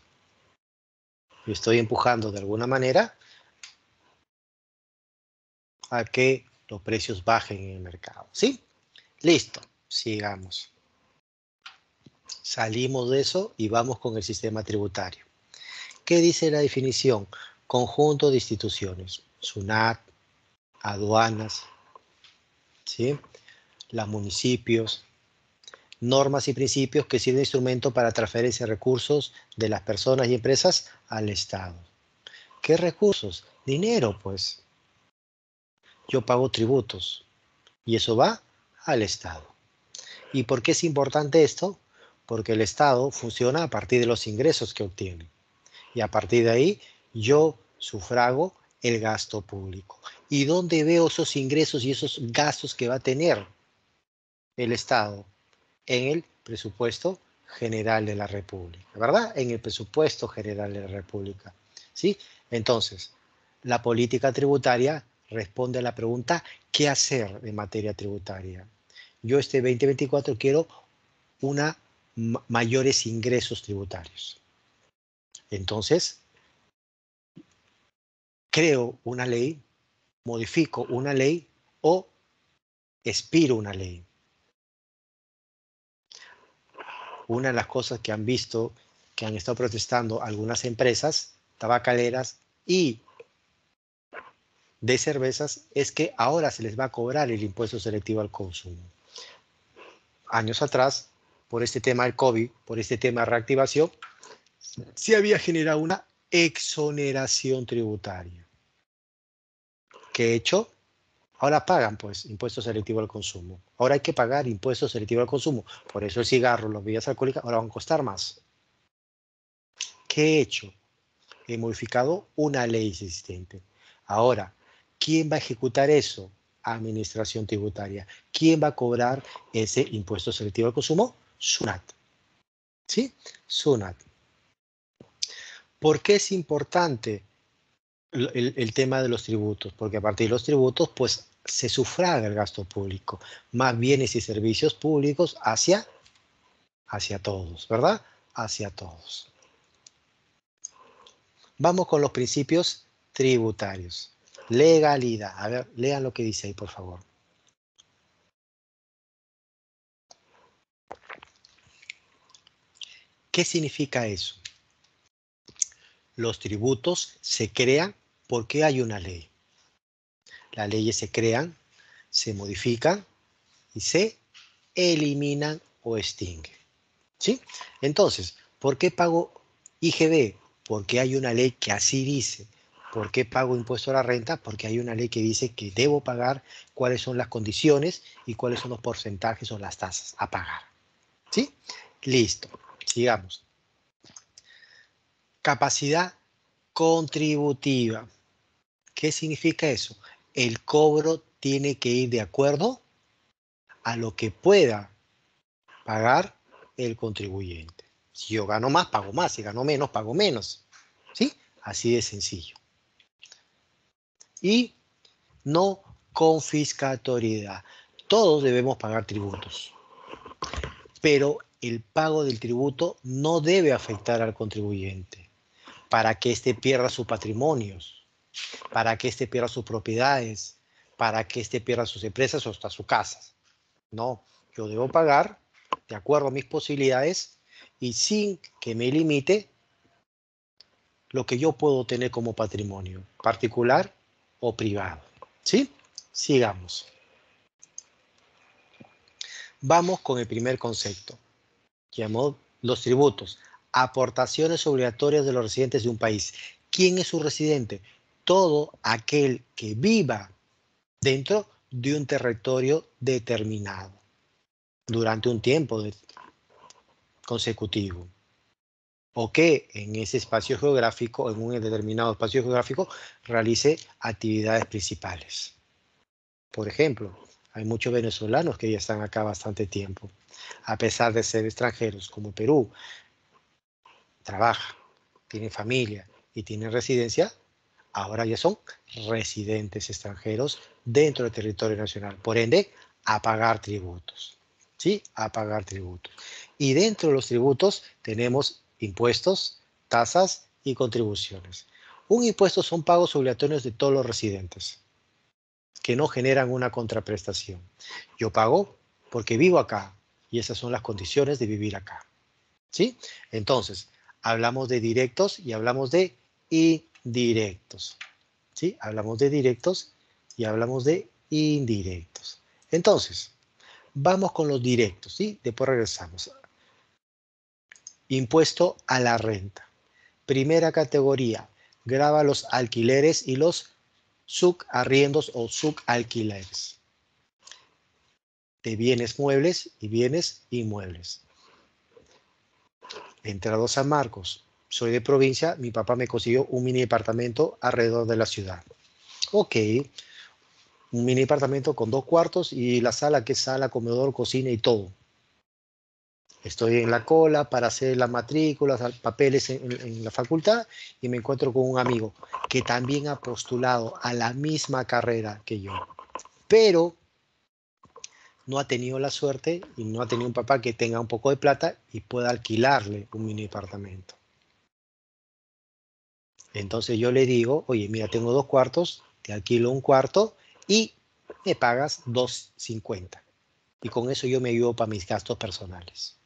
lo estoy empujando de alguna manera a que los precios bajen en el mercado. ¿Sí? Listo, sigamos. Salimos de eso y vamos con el sistema tributario. ¿Qué dice la definición? Conjunto de instituciones, SUNAT, aduanas, ¿sí? los municipios, normas y principios que sirven de instrumento para transferencia de recursos de las personas y empresas al Estado. ¿Qué recursos? Dinero, pues. Yo pago tributos y eso va al Estado. ¿Y por qué es importante esto? Porque el Estado funciona a partir de los ingresos que obtiene. Y a partir de ahí yo sufrago el gasto público. ¿Y dónde veo esos ingresos y esos gastos que va a tener el Estado? En el presupuesto General de la República, ¿verdad? En el presupuesto general de la República. ¿Sí? Entonces, la política tributaria responde a la pregunta, ¿qué hacer en materia tributaria? Yo este 2024 quiero una mayores ingresos tributarios. Entonces, creo una ley, modifico una ley o expiro una ley. una de las cosas que han visto que han estado protestando algunas empresas tabacaleras y de cervezas es que ahora se les va a cobrar el impuesto selectivo al consumo. Años atrás, por este tema del COVID, por este tema de reactivación, se había generado una exoneración tributaria. ¿Qué hecho? Ahora pagan pues impuestos selectivo al consumo. Ahora hay que pagar impuestos selectivo al consumo. Por eso el cigarro, las bebidas alcohólicas ahora van a costar más. ¿Qué he hecho? He modificado una ley existente. Ahora, ¿quién va a ejecutar eso? Administración tributaria. ¿Quién va a cobrar ese impuesto selectivo al consumo? SUNAT. ¿Sí? SUNAT. ¿Por qué es importante? el, tema de los tributos, porque a partir de los tributos, pues se sufraga el gasto público, más bienes y servicios públicos hacia, hacia todos, ¿verdad? Hacia todos. Vamos con los principios tributarios. Legalidad. A ver, lean lo que dice ahí, por favor. ¿Qué significa eso? Los tributos se crean ¿Por qué hay una ley? Las leyes se crean, se modifican y se eliminan o extinguen. ¿Sí? Entonces, ¿por qué pago IGB? Porque hay una ley que así dice. ¿Por qué pago impuesto a la renta? Porque hay una ley que dice que debo pagar cuáles son las condiciones y cuáles son los porcentajes o las tasas a pagar. ¿Sí? Listo. Sigamos. Capacidad contributiva. ¿Qué significa eso? El cobro tiene que ir de acuerdo a lo que pueda pagar el contribuyente. Si yo gano más, pago más. Si gano menos, pago menos. ¿Sí? Así de sencillo. Y no confiscatoriedad. Todos debemos pagar tributos. Pero el pago del tributo no debe afectar al contribuyente para que éste pierda sus patrimonios para que éste pierda sus propiedades, para que éste pierda sus empresas o hasta sus casas. No, yo debo pagar de acuerdo a mis posibilidades y sin que me limite lo que yo puedo tener como patrimonio, particular o privado. ¿Sí? Sigamos. Vamos con el primer concepto, Llamó los tributos, aportaciones obligatorias de los residentes de un país. ¿Quién es su residente? todo aquel que viva dentro de un territorio determinado durante un tiempo consecutivo o que en ese espacio geográfico, en un determinado espacio geográfico, realice actividades principales. Por ejemplo, hay muchos venezolanos que ya están acá bastante tiempo, a pesar de ser extranjeros, como Perú, trabaja, tiene familia y tiene residencia, ahora ya son residentes extranjeros dentro del territorio nacional, por ende, a pagar tributos, ¿sí? A pagar tributos. Y dentro de los tributos tenemos impuestos, tasas y contribuciones. Un impuesto son pagos obligatorios de todos los residentes, que no generan una contraprestación. Yo pago porque vivo acá y esas son las condiciones de vivir acá. ¿Sí? Entonces, hablamos de directos y hablamos de directos. ¿sí? Hablamos de directos y hablamos de indirectos. Entonces, vamos con los directos, ¿sí? Después regresamos. Impuesto a la renta. Primera categoría, graba los alquileres y los subarriendos o subalquileres de bienes muebles y bienes inmuebles. Entrados a marcos, soy de provincia, mi papá me consiguió un mini departamento alrededor de la ciudad. Ok, un mini departamento con dos cuartos y la sala, que es sala, comedor, cocina y todo. Estoy en la cola para hacer las matrículas, papeles en, en, la facultad y me encuentro con un amigo que también ha postulado a la misma carrera que yo, pero no ha tenido la suerte y no ha tenido un papá que tenga un poco de plata y pueda alquilarle un mini departamento. Entonces yo le digo, oye, mira, tengo dos cuartos, te alquilo un cuarto y me pagas 2.50. Y con eso yo me ayudo para mis gastos personales.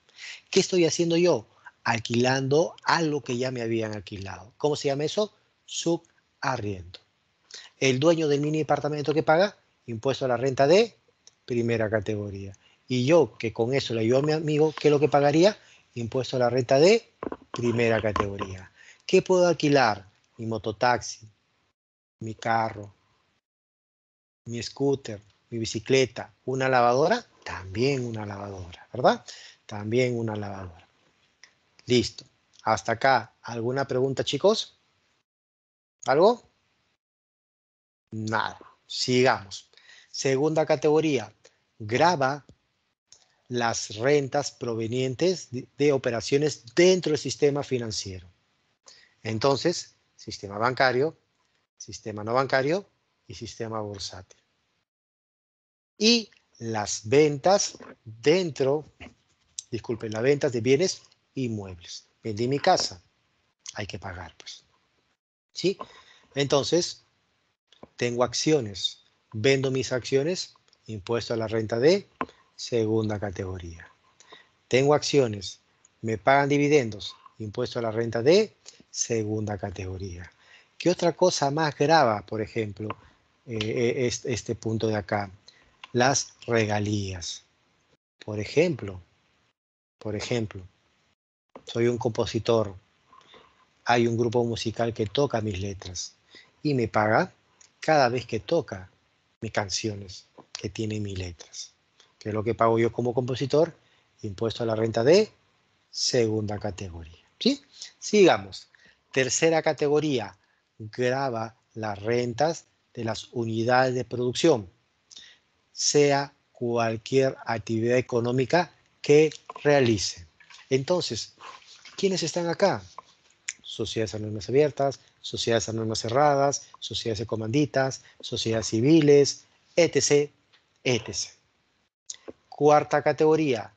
¿Qué estoy haciendo yo? Alquilando algo que ya me habían alquilado. ¿Cómo se llama eso? Subarriendo. El dueño del mini departamento que paga impuesto a la renta de primera categoría. Y yo, que con eso le ayudo a mi amigo, ¿qué es lo que pagaría? Impuesto a la renta de primera categoría. ¿Qué puedo alquilar? mi mototaxi, mi carro, mi scooter, mi bicicleta, una lavadora, también una lavadora, ¿verdad? También una lavadora. Listo. Hasta acá, ¿alguna pregunta, chicos? ¿Algo? Nada. Sigamos. Segunda categoría, graba las rentas provenientes de operaciones dentro del sistema financiero. Entonces, sistema bancario, sistema no bancario y sistema bursátil. Y las ventas dentro, disculpen, las ventas de bienes inmuebles. Vendí mi casa, hay que pagar, pues. ¿Sí? Entonces, tengo acciones, vendo mis acciones, impuesto a la renta de segunda categoría. Tengo acciones, me pagan dividendos, impuesto a la renta de segunda categoría. ¿Qué otra cosa más grava, por ejemplo, eh, eh, este, punto de acá? Las regalías. Por ejemplo, por ejemplo, soy un compositor, hay un grupo musical que toca mis letras y me paga cada vez que toca mis canciones que tienen mis letras, que es lo que pago yo como compositor, impuesto a la renta de segunda categoría. ¿Sí? Sigamos. Tercera categoría, grava las rentas de las unidades de producción, sea cualquier actividad económica que realice. Entonces, ¿quiénes están acá? Sociedades anónimas abiertas, sociedades anónimas cerradas, sociedades de comanditas, sociedades civiles, etc., etc. Cuarta categoría,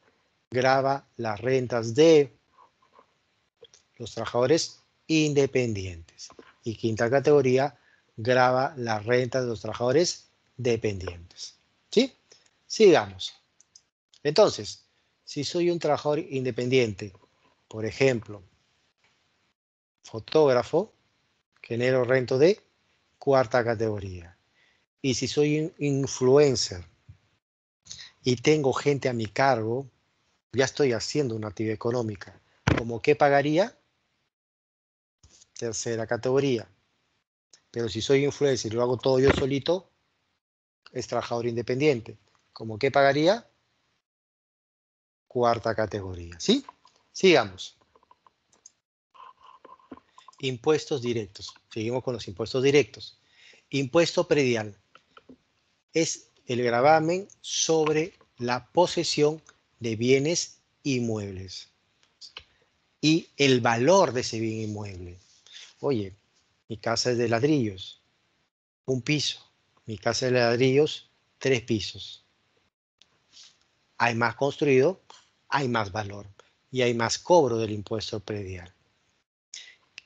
grava las rentas de los trabajadores independientes. Y quinta categoría, graba la renta de los trabajadores dependientes. ¿Sí? Sigamos. Entonces, si soy un trabajador independiente, por ejemplo, fotógrafo, genero rento de cuarta categoría. Y si soy un influencer y tengo gente a mi cargo, ya estoy haciendo una actividad económica. ¿Cómo que pagaría? tercera categoría. Pero si soy influencer y lo hago todo yo solito, es trabajador independiente. ¿Cómo qué pagaría? Cuarta categoría. ¿Sí? Sigamos. Impuestos directos. Seguimos con los impuestos directos. Impuesto predial. Es el gravamen sobre la posesión de bienes inmuebles y el valor de ese bien inmueble. Oye, mi casa es de ladrillos, un piso. Mi casa es de ladrillos, tres pisos. Hay más construido, hay más valor y hay más cobro del impuesto predial.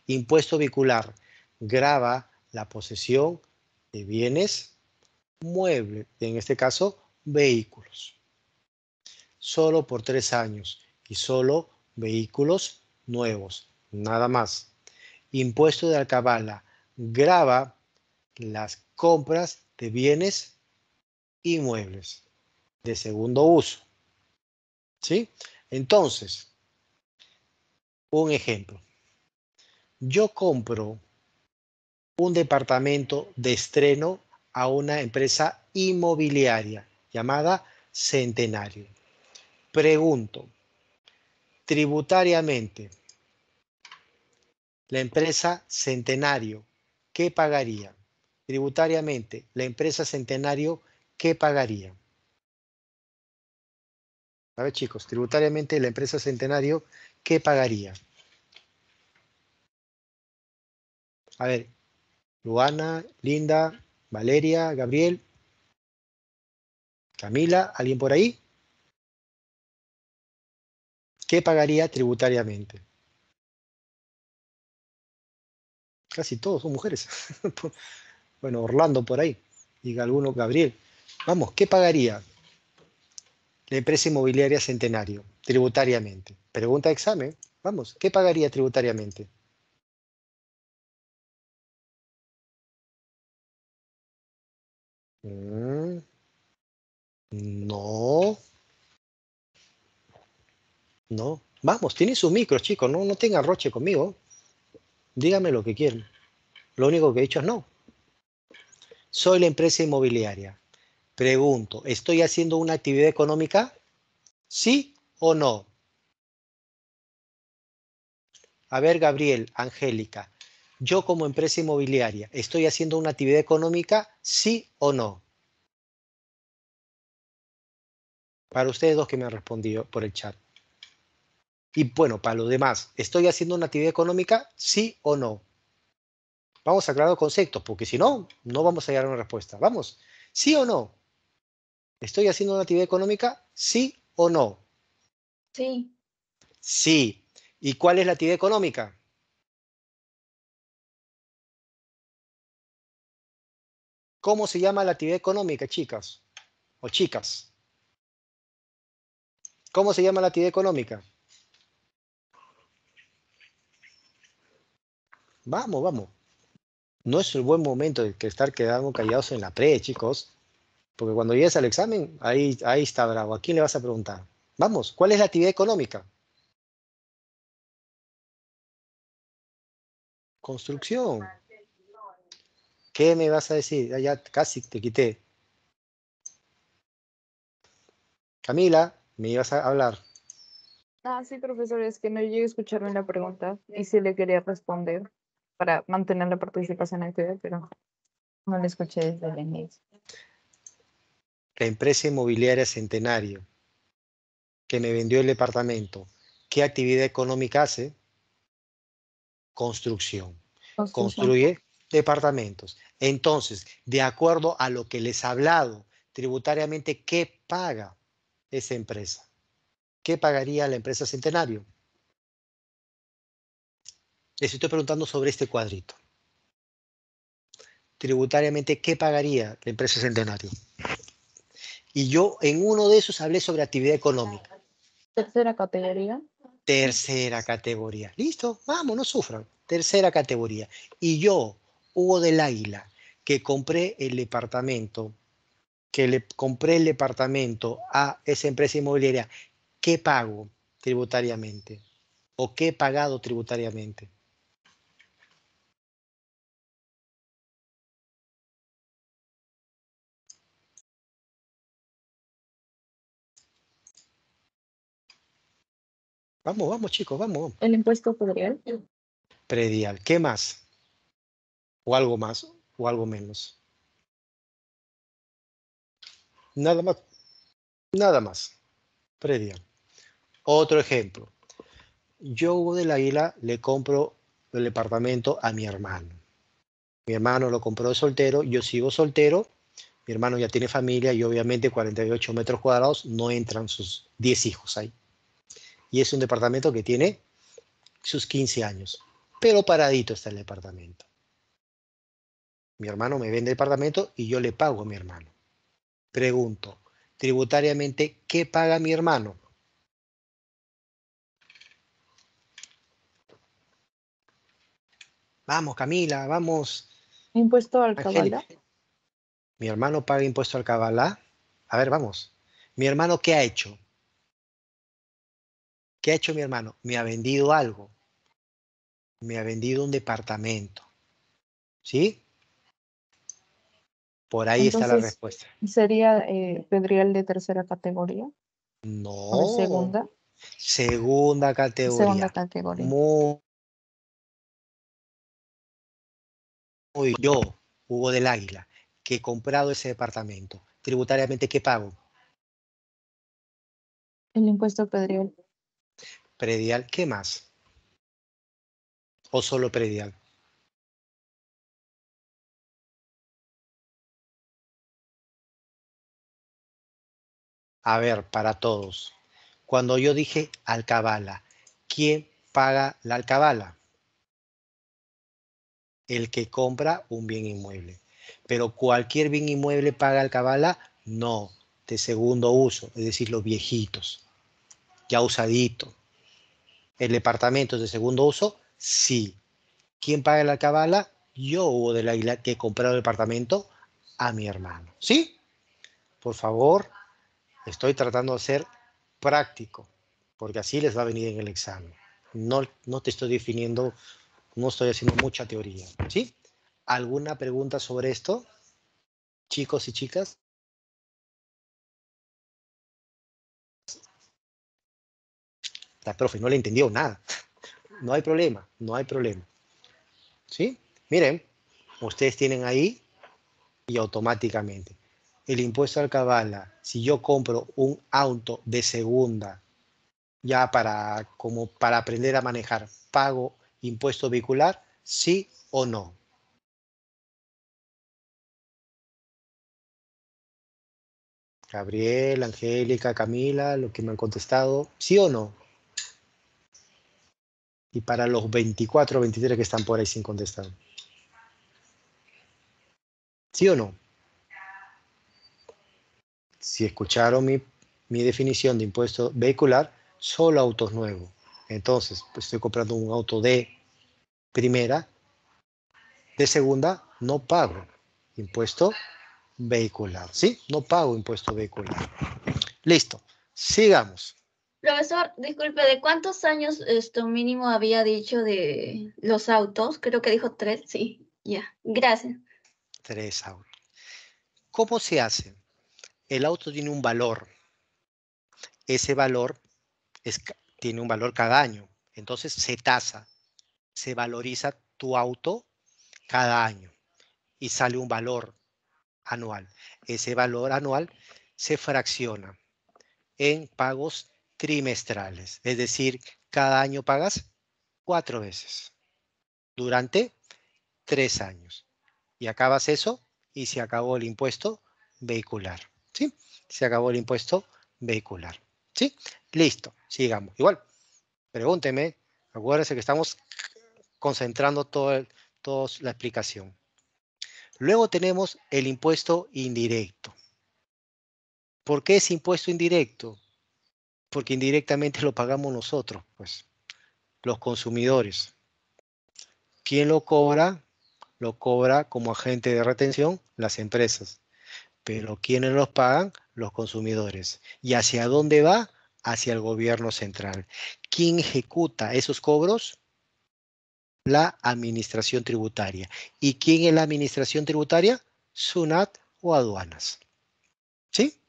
Impuesto vehicular grava la posesión de bienes muebles, en este caso vehículos, solo por tres años y solo vehículos nuevos, nada más impuesto de alcabala, grava las compras de bienes inmuebles de segundo uso. ¿Sí? Entonces, un ejemplo. Yo compro un departamento de estreno a una empresa inmobiliaria llamada Centenario. Pregunto, tributariamente, la empresa Centenario, ¿qué pagaría? Tributariamente, la empresa Centenario, ¿qué pagaría? A ver, chicos, tributariamente la empresa Centenario, ¿qué pagaría? A ver, Luana, Linda, Valeria, Gabriel, Camila, ¿alguien por ahí? ¿Qué pagaría tributariamente? Casi todos son mujeres. bueno, Orlando por ahí. Y alguno, Gabriel. Vamos, ¿qué pagaría la empresa inmobiliaria Centenario tributariamente? Pregunta de examen. Vamos, ¿qué pagaría tributariamente? Mm, no. No. Vamos, tiene su micro, chicos. No, no roche conmigo dígame lo que quieren. Lo único que he hecho es no. Soy la empresa inmobiliaria. Pregunto, ¿estoy haciendo una actividad económica? ¿Sí o no? A ver, Gabriel, Angélica, yo como empresa inmobiliaria, ¿estoy haciendo una actividad económica? ¿Sí o no? Para ustedes dos que me han respondido por el chat. Y bueno, para lo demás, ¿estoy haciendo una actividad económica? Sí o no. Vamos a aclarar conceptos, porque si no, no vamos a llegar a una respuesta. Vamos, sí o no. ¿Estoy haciendo una actividad económica? Sí o no. Sí. Sí. ¿Y cuál es la actividad económica? ¿Cómo se llama la actividad económica, chicas? O chicas. ¿Cómo se llama la actividad económica? Vamos, vamos. No es el buen momento de que estar quedando callados en la pre, chicos. Porque cuando llegues al examen, ahí, ahí está bravo. ¿A quién le vas a preguntar? Vamos, ¿cuál es la actividad económica? Construcción. ¿Qué me vas a decir? Ah, ya, casi te quité. Camila, me ibas a hablar. Ah, sí, profesor, es que no llegué a escucharme la pregunta y si le quería responder para mantener la participación activa, pero no lo escuché desde el inicio. La empresa inmobiliaria Centenario, que me vendió el departamento, ¿qué actividad económica hace? Construcción. Construcción. Construye departamentos. Entonces, de acuerdo a lo que les he hablado, tributariamente, ¿qué paga esa empresa? ¿Qué pagaría la empresa Centenario? les estoy preguntando sobre este cuadrito. Tributariamente, ¿qué pagaría la empresa Centenario? Y yo en uno de esos hablé sobre actividad económica. Tercera categoría. Tercera categoría. Listo, vamos, no sufran. Tercera categoría. Y yo, Hugo del Águila, que compré el departamento, que le compré el departamento a esa empresa inmobiliaria, ¿qué pago tributariamente? ¿O qué he pagado tributariamente? Vamos, vamos, chicos, vamos. El impuesto predial. Predial. ¿Qué más? O algo más, o algo menos. Nada más. Nada más. Predial. Otro ejemplo. Yo, Hugo la Isla, le compro el departamento a mi hermano. Mi hermano lo compró de soltero, yo sigo soltero, mi hermano ya tiene familia y obviamente 48 metros cuadrados no entran sus 10 hijos ahí y es un departamento que tiene sus 15 años. Pero paradito está el departamento. Mi hermano me vende el departamento y yo le pago a mi hermano. Pregunto, tributariamente, ¿qué paga mi hermano? Vamos, Camila, vamos. Impuesto al cabalá. Mi hermano paga impuesto al cabalá. A ver, vamos. Mi hermano, ¿qué ha hecho? hecho mi hermano? Me ha vendido algo. Me ha vendido un departamento. ¿Sí? Por ahí está la respuesta. ¿Sería, eh, de tercera categoría? No. segunda? Segunda categoría. Segunda categoría. Muy, yo, Hugo del Águila, que he comprado ese departamento. Tributariamente, ¿qué pago? El impuesto pedrial predial, ¿qué más? ¿O solo predial? A ver, para todos. Cuando yo dije alcabala, ¿quién paga la alcabala? El que compra un bien inmueble. Pero cualquier bien inmueble paga alcabala, no, de segundo uso, es decir, los viejitos, ya usaditos. El departamento es de segundo uso, sí. ¿Quién paga la cabala? Yo o de la isla que he el departamento a mi hermano. ¿Sí? Por favor, estoy tratando de ser práctico, porque así les va a venir en el examen. No, no te estoy definiendo, no estoy haciendo mucha teoría. ¿Sí? ¿Alguna pregunta sobre esto? Chicos y chicas. La profe no le entendió nada. No hay problema, no hay problema. ¿Sí? Miren, ustedes tienen ahí y automáticamente. El impuesto al cabala, si yo compro un auto de segunda, ya para, como para aprender a manejar, pago impuesto vehicular, sí o no. Gabriel, Angélica, Camila, lo que me han contestado, sí o no y para los 24 o 23 que están por ahí sin contestar. ¿Sí o no? Si escucharon mi, mi definición de impuesto vehicular, solo autos nuevos. Entonces, pues, estoy comprando un auto de primera, de segunda, no pago impuesto vehicular. ¿Sí? No pago impuesto vehicular. Listo. Sigamos. Profesor, disculpe, ¿de cuántos años esto mínimo había dicho de los autos? Creo que dijo tres, sí, ya, gracias. Tres autos. ¿Cómo se hace? El auto tiene un valor. Ese valor tiene un valor cada año. Entonces se tasa, se valoriza tu auto cada año y sale un valor anual. Ese valor anual se fracciona en pagos trimestrales, es decir, cada año pagas cuatro veces durante tres años. Y acabas eso y se acabó el impuesto vehicular. ¿sí? Se acabó el impuesto vehicular. ¿sí? Listo, sigamos. Igual, pregúnteme, acuérdense que estamos concentrando todo toda la explicación. Luego tenemos el impuesto indirecto. ¿Por qué es impuesto indirecto? porque indirectamente lo pagamos nosotros, pues, los consumidores. ¿Quién lo cobra? Lo cobra como agente de retención las empresas. Pero ¿quiénes los pagan? Los consumidores. ¿Y hacia dónde va? Hacia el gobierno central. ¿Quién ejecuta esos cobros? La administración tributaria. ¿Y quién es la administración tributaria? SUNAT o aduanas. ¿Sí?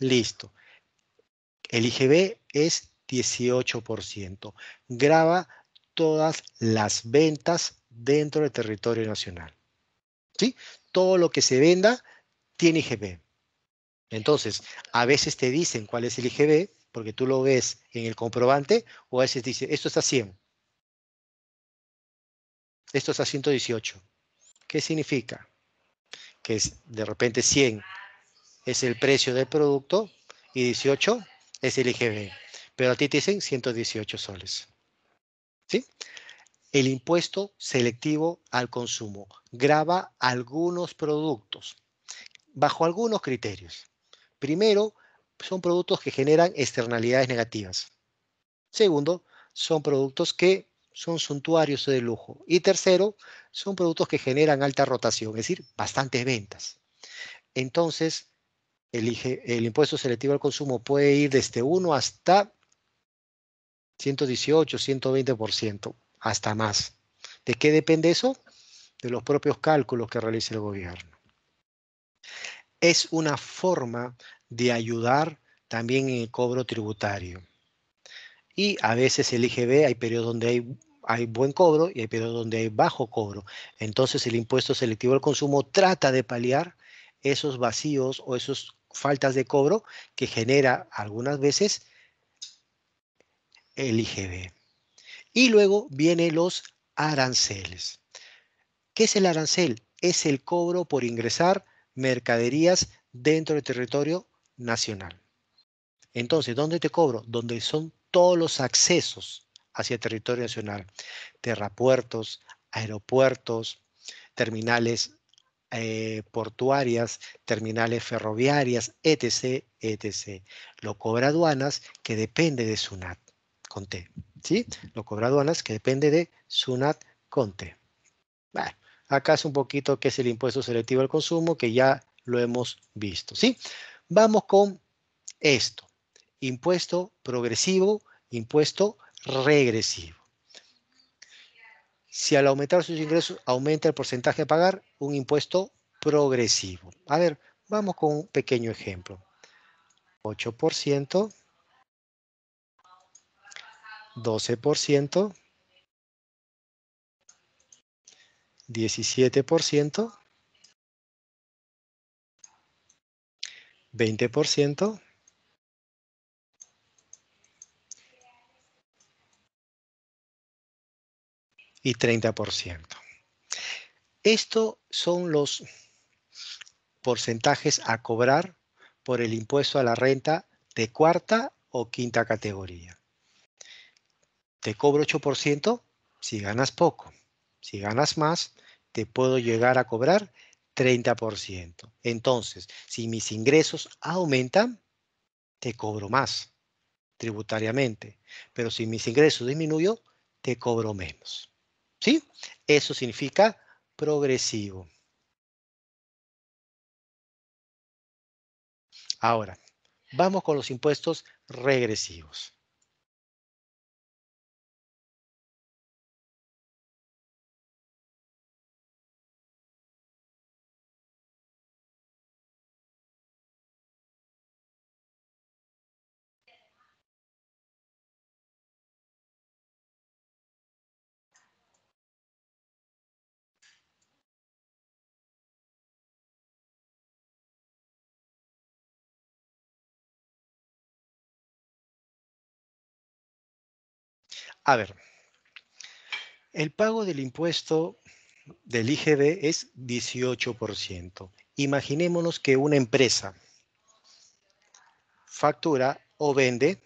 Listo. El IGB es 18%. Graba todas las ventas dentro del territorio nacional. ¿Sí? Todo lo que se venda tiene IGB. Entonces, a veces te dicen cuál es el IGB, porque tú lo ves en el comprobante, o a veces dice, esto está 100. Esto está 118. ¿Qué significa? Que es de repente 100 es el precio del producto y 18 es el IGB, pero a ti te dicen 118 soles. ¿Sí? El impuesto selectivo al consumo grava algunos productos bajo algunos criterios. Primero, son productos que generan externalidades negativas. Segundo, son productos que son suntuarios de lujo. Y tercero, son productos que generan alta rotación, es decir, bastantes ventas. Entonces, el, impuesto selectivo al consumo puede ir desde 1 hasta 118, 120%, hasta más. ¿De qué depende eso? De los propios cálculos que realice el gobierno. Es una forma de ayudar también en el cobro tributario. Y a veces el IGB hay periodos donde hay, hay buen cobro y hay periodos donde hay bajo cobro. Entonces el impuesto selectivo al consumo trata de paliar esos vacíos o esos faltas de cobro que genera algunas veces el IGB. Y luego vienen los aranceles. ¿Qué es el arancel? Es el cobro por ingresar mercaderías dentro del territorio nacional. Entonces, ¿dónde te cobro? Donde son todos los accesos hacia el territorio nacional. Terrapuertos, aeropuertos, terminales eh, portuarias, terminales ferroviarias, etc., etc. Lo cobra aduanas que depende de SUNAT con T. ¿sí? Lo cobra aduanas que depende de SUNAT con T. acá es un poquito que es el impuesto selectivo al consumo que ya lo hemos visto. ¿sí? Vamos con esto. Impuesto progresivo, impuesto regresivo si al aumentar sus ingresos aumenta el porcentaje a pagar, un impuesto progresivo. A ver, vamos con un pequeño ejemplo. 8%, 12%, 17%, 20%, y 30%. Estos son los porcentajes a cobrar por el impuesto a la renta de cuarta o quinta categoría. Te cobro 8% si ganas poco. Si ganas más, te puedo llegar a cobrar 30%. Entonces, si mis ingresos aumentan, te cobro más tributariamente. Pero si mis ingresos disminuyen, te cobro menos. ¿Sí? Eso significa progresivo. Ahora, vamos con los impuestos regresivos. A ver, el pago del impuesto del IGB es 18%. Imaginémonos que una empresa factura o vende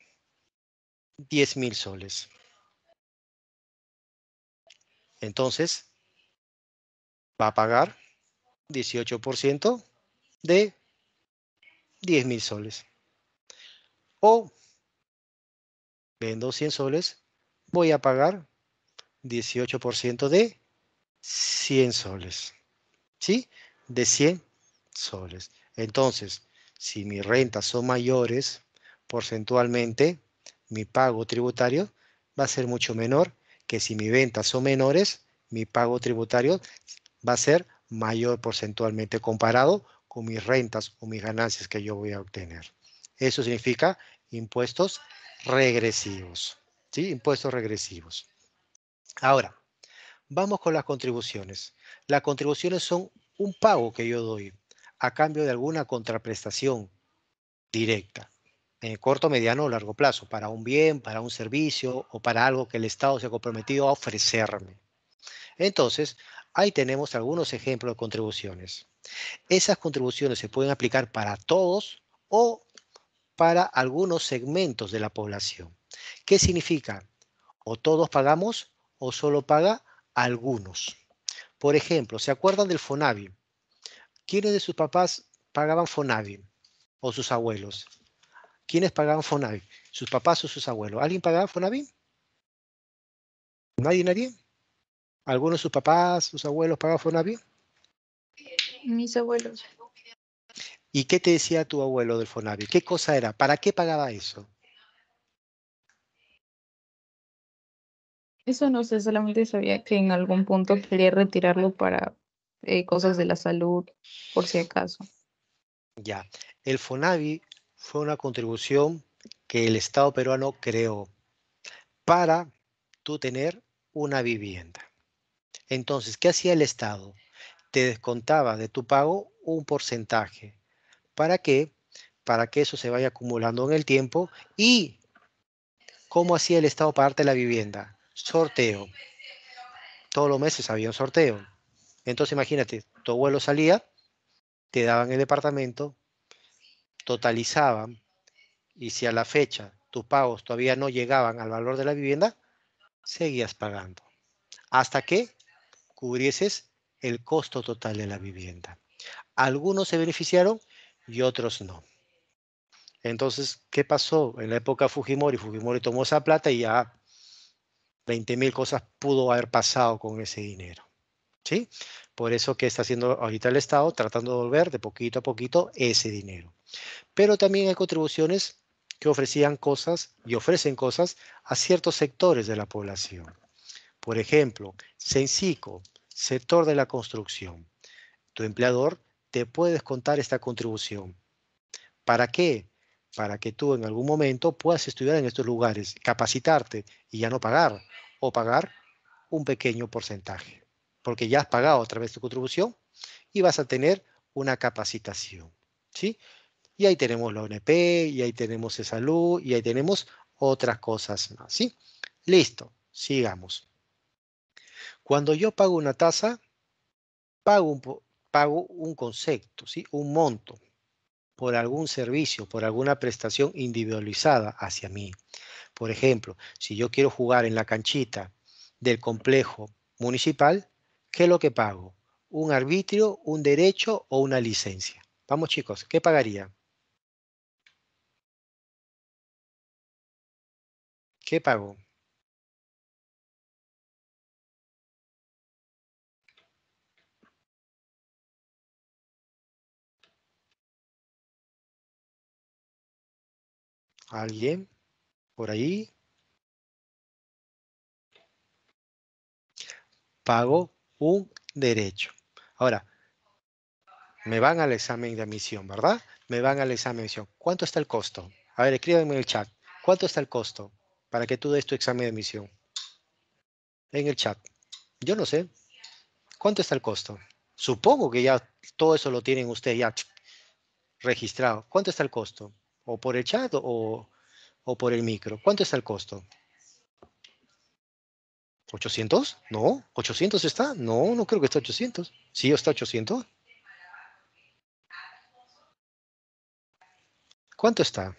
10 mil soles. Entonces, va a pagar 18% de 10 mil soles. O vendo 100 soles, voy a pagar 18% de 100 soles. ¿Sí? De 100 soles. Entonces, si mis rentas son mayores, porcentualmente, mi pago tributario va a ser mucho menor que si mis ventas son menores, mi pago tributario va a ser mayor porcentualmente comparado con mis rentas o mis ganancias que yo voy a obtener. Eso significa impuestos regresivos. Impuestos regresivos. Ahora, vamos con las contribuciones. Las contribuciones son un pago que yo doy a cambio de alguna contraprestación directa, en corto, mediano o largo plazo, para un bien, para un servicio o para algo que el Estado se ha comprometido a ofrecerme. Entonces, ahí tenemos algunos ejemplos de contribuciones. Esas contribuciones se pueden aplicar para todos o para algunos segmentos de la población. ¿Qué significa? O todos pagamos o solo paga algunos. Por ejemplo, ¿se acuerdan del Fonavi? ¿Quiénes de sus papás pagaban Fonavi? ¿O sus abuelos? ¿Quiénes pagaban Fonavi? ¿Sus papás o sus abuelos? ¿Alguien pagaba Fonavi? ¿Nadie, nadie? ¿Alguno de sus papás, sus abuelos pagaban Fonavi? Mis abuelos. ¿Y qué te decía tu abuelo del Fonavi? ¿Qué cosa era? ¿Para qué pagaba eso? Eso no sé, solamente sabía que en algún punto quería retirarlo para eh, cosas de la salud, por si acaso. Ya, el FONAVI fue una contribución que el Estado peruano creó para tú tener una vivienda. Entonces, ¿qué hacía el Estado? Te descontaba de tu pago un porcentaje. ¿Para qué? Para que eso se vaya acumulando en el tiempo. ¿Y cómo hacía el Estado parte darte la vivienda? sorteo. Todos los meses había un sorteo. Entonces imagínate, tu abuelo salía, te daban el departamento, totalizaban, y si a la fecha tus pagos todavía no llegaban al valor de la vivienda, seguías pagando. Hasta que cubrieses el costo total de la vivienda. Algunos se beneficiaron y otros no. Entonces, ¿qué pasó? En la época Fujimori, Fujimori tomó esa plata y ya 20.000 cosas pudo haber pasado con ese dinero. ¿Sí? Por eso que está haciendo ahorita el Estado, tratando de volver de poquito a poquito ese dinero. Pero también hay contribuciones que ofrecían cosas y ofrecen cosas a ciertos sectores de la población. Por ejemplo, Sencico, sector de la construcción. Tu empleador te puede descontar esta contribución. ¿Para qué? para que tú en algún momento puedas estudiar en estos lugares, capacitarte y ya no pagar o pagar un pequeño porcentaje, porque ya has pagado través de tu contribución y vas a tener una capacitación, ¿sí? Y ahí tenemos la ONP, y ahí tenemos e salud, y ahí tenemos otras cosas más, ¿sí? Listo, sigamos. Cuando yo pago una tasa, pago un, pago un concepto, ¿sí? Un monto por algún servicio, por alguna prestación individualizada hacia mí. Por ejemplo, si yo quiero jugar en la canchita del complejo municipal, ¿qué es lo que pago? ¿Un arbitrio, un derecho o una licencia? Vamos chicos, ¿qué pagaría? ¿Qué pago? ¿Alguien por ahí? Pago un derecho. Ahora, me van al examen de admisión, ¿verdad? Me van al examen de admisión. ¿Cuánto está el costo? A ver, escríbanme en el chat. ¿Cuánto está el costo para que tú des tu examen de admisión? En el chat. Yo no sé. ¿Cuánto está el costo? Supongo que ya todo eso lo tienen ustedes ya registrado. ¿Cuánto está el costo? o por el chat o, o por el micro. ¿Cuánto está el costo? ¿800? No, 800 está. No, no creo que esté 800. Sí, está 800. ¿Cuánto está?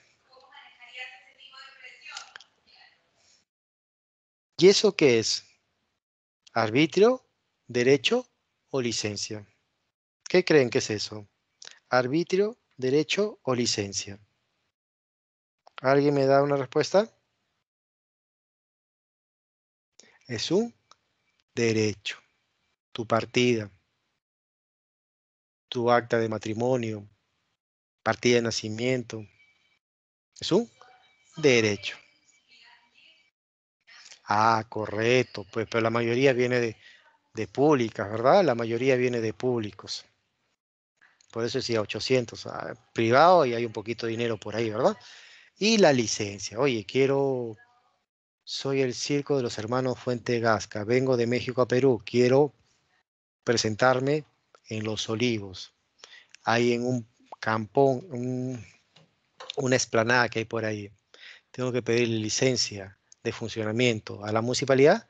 ¿Y eso qué es? ¿Arbitrio, derecho o licencia? ¿Qué creen que es eso? ¿Arbitrio, derecho o licencia? ¿Alguien me da una respuesta? Es un derecho. Tu partida, tu acta de matrimonio, partida de nacimiento. Es un derecho. Ah, correcto. Pues pero la mayoría viene de, de públicas, ¿verdad? La mayoría viene de públicos. Por eso decía 800, ah, privado y hay un poquito de dinero por ahí, ¿verdad? y la licencia. Oye, quiero, soy el circo de los hermanos Fuente Gasca, vengo de México a Perú, quiero presentarme en Los Olivos, ahí en un campón, una esplanada que hay por ahí. Tengo que pedir licencia de funcionamiento a la municipalidad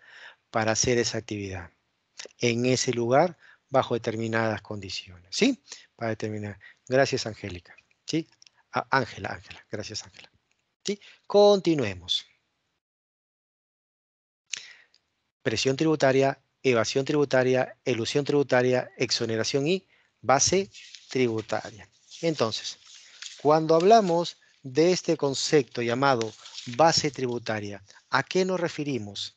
para hacer esa actividad en ese lugar bajo determinadas condiciones, ¿sí? Para determinar. Gracias, Angélica. ¿Sí? Ángela, Ángela. Gracias, Ángela. Continuemos. Presión tributaria, evasión tributaria, elusión tributaria, exoneración y base tributaria. Entonces, cuando hablamos de este concepto llamado base tributaria, ¿a qué nos referimos?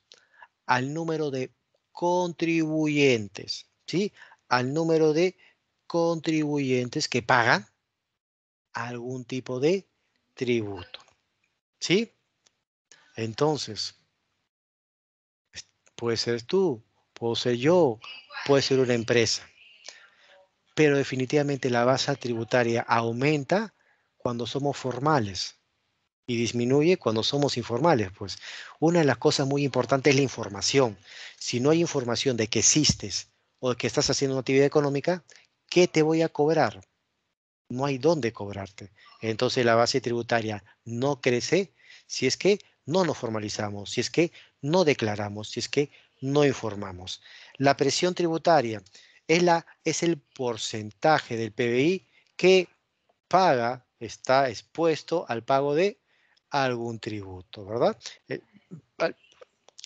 Al número de contribuyentes, ¿sí? Al número de contribuyentes que pagan algún tipo de tributo. ¿Sí? Entonces, puede ser tú, puede ser yo, puede ser una empresa. Pero definitivamente la base tributaria aumenta cuando somos formales y disminuye cuando somos informales. Pues una de las cosas muy importantes es la información. Si no hay información de que existes o de que estás haciendo una actividad económica, ¿qué te voy a cobrar? no hay dónde cobrarte. Entonces la base tributaria no crece si es que no nos formalizamos, si es que no declaramos, si es que no informamos. La presión tributaria es, la, es el porcentaje del PBI que paga, está expuesto al pago de algún tributo, ¿verdad? Eh,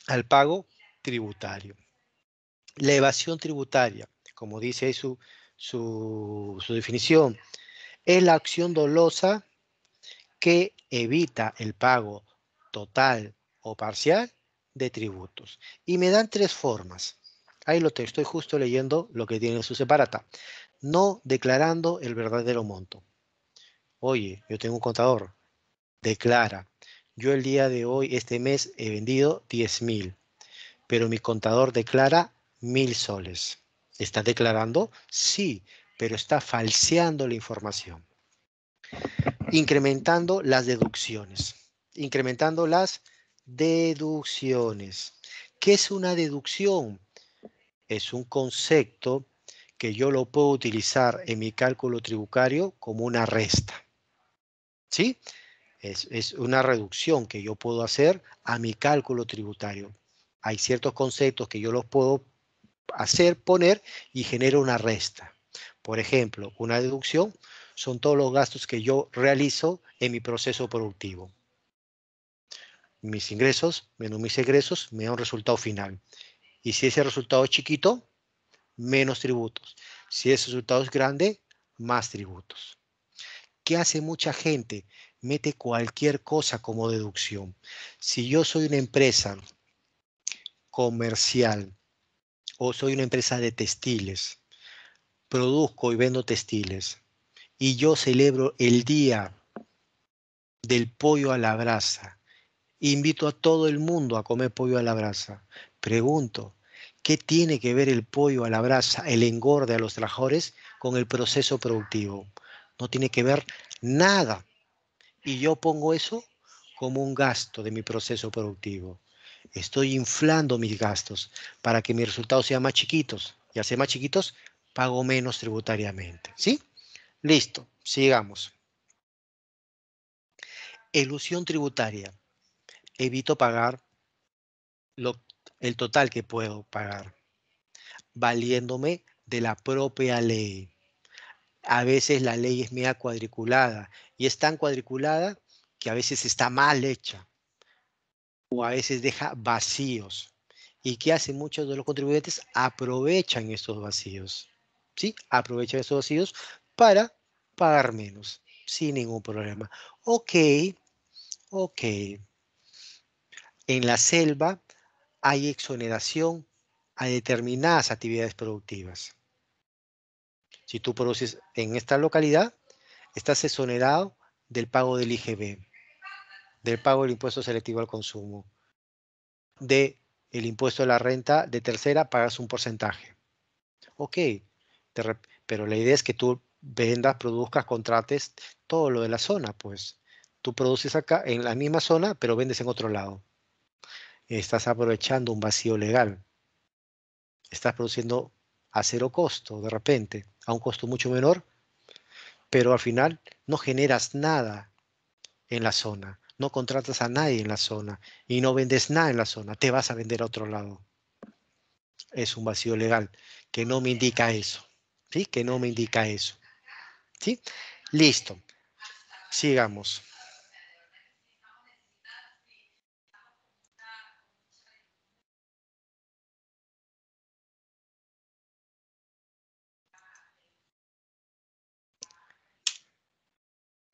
al, pago tributario. La evasión tributaria, como dice ahí su, su, su definición, es la acción dolosa que evita el pago total o parcial de tributos. Y me dan tres formas. Ahí lo tengo, estoy justo leyendo lo que tiene en su separata. No declarando el verdadero monto. Oye, yo tengo un contador. Declara. Yo el día de hoy, este mes, he vendido 10 mil, pero mi contador declara mil soles. ¿Está declarando? Sí, pero está falseando la información. Incrementando las deducciones. Incrementando las deducciones. ¿Qué es una deducción? Es un concepto que yo lo puedo utilizar en mi cálculo tributario como una resta. ¿Sí? Es, es, una reducción que yo puedo hacer a mi cálculo tributario. Hay ciertos conceptos que yo los puedo hacer, poner y genero una resta. Por ejemplo, una deducción son todos los gastos que yo realizo en mi proceso productivo. Mis ingresos menos mis egresos me da un resultado final. Y si ese resultado es chiquito, menos tributos. Si ese resultado es grande, más tributos. ¿Qué hace mucha gente? Mete cualquier cosa como deducción. Si yo soy una empresa comercial o soy una empresa de textiles, produzco y vendo textiles. Y yo celebro el día del pollo a la brasa. Invito a todo el mundo a comer pollo a la brasa. Pregunto, ¿qué tiene que ver el pollo a la brasa, el engorde a los trabajadores, con el proceso productivo? No tiene que ver nada. Y yo pongo eso como un gasto de mi proceso productivo. Estoy inflando mis gastos para que mis resultados sean más chiquitos. Y al más chiquitos, pago menos tributariamente. ¿Sí? Listo, sigamos. Elusión tributaria. Evito pagar lo, el total que puedo pagar, valiéndome de la propia ley. A veces la ley es media cuadriculada y es tan cuadriculada que a veces está mal hecha o a veces deja vacíos. ¿Y qué hacen muchos de los contribuyentes? Aprovechan estos vacíos. Aprovecha esos vacíos para pagar menos, sin ningún problema. Ok, ok. En la selva hay exoneración a determinadas actividades productivas. Si tú produces en esta localidad, estás exonerado del pago del IGB, del pago del impuesto selectivo al consumo, de el impuesto a la renta de tercera pagas un porcentaje. Ok, pero la idea es que tú vendas, produzcas, contrates todo lo de la zona, pues. Tú produces acá en la misma zona, pero vendes en otro lado. Estás aprovechando un vacío legal. Estás produciendo a cero costo de repente, a un costo mucho menor, pero al final no generas nada en la zona, no contratas a nadie en la zona y no vendes nada en la zona, te vas a vender a otro lado. Es un vacío legal que no me indica eso. ¿sí? Que no me indica eso. ¿Sí? Listo. Sigamos.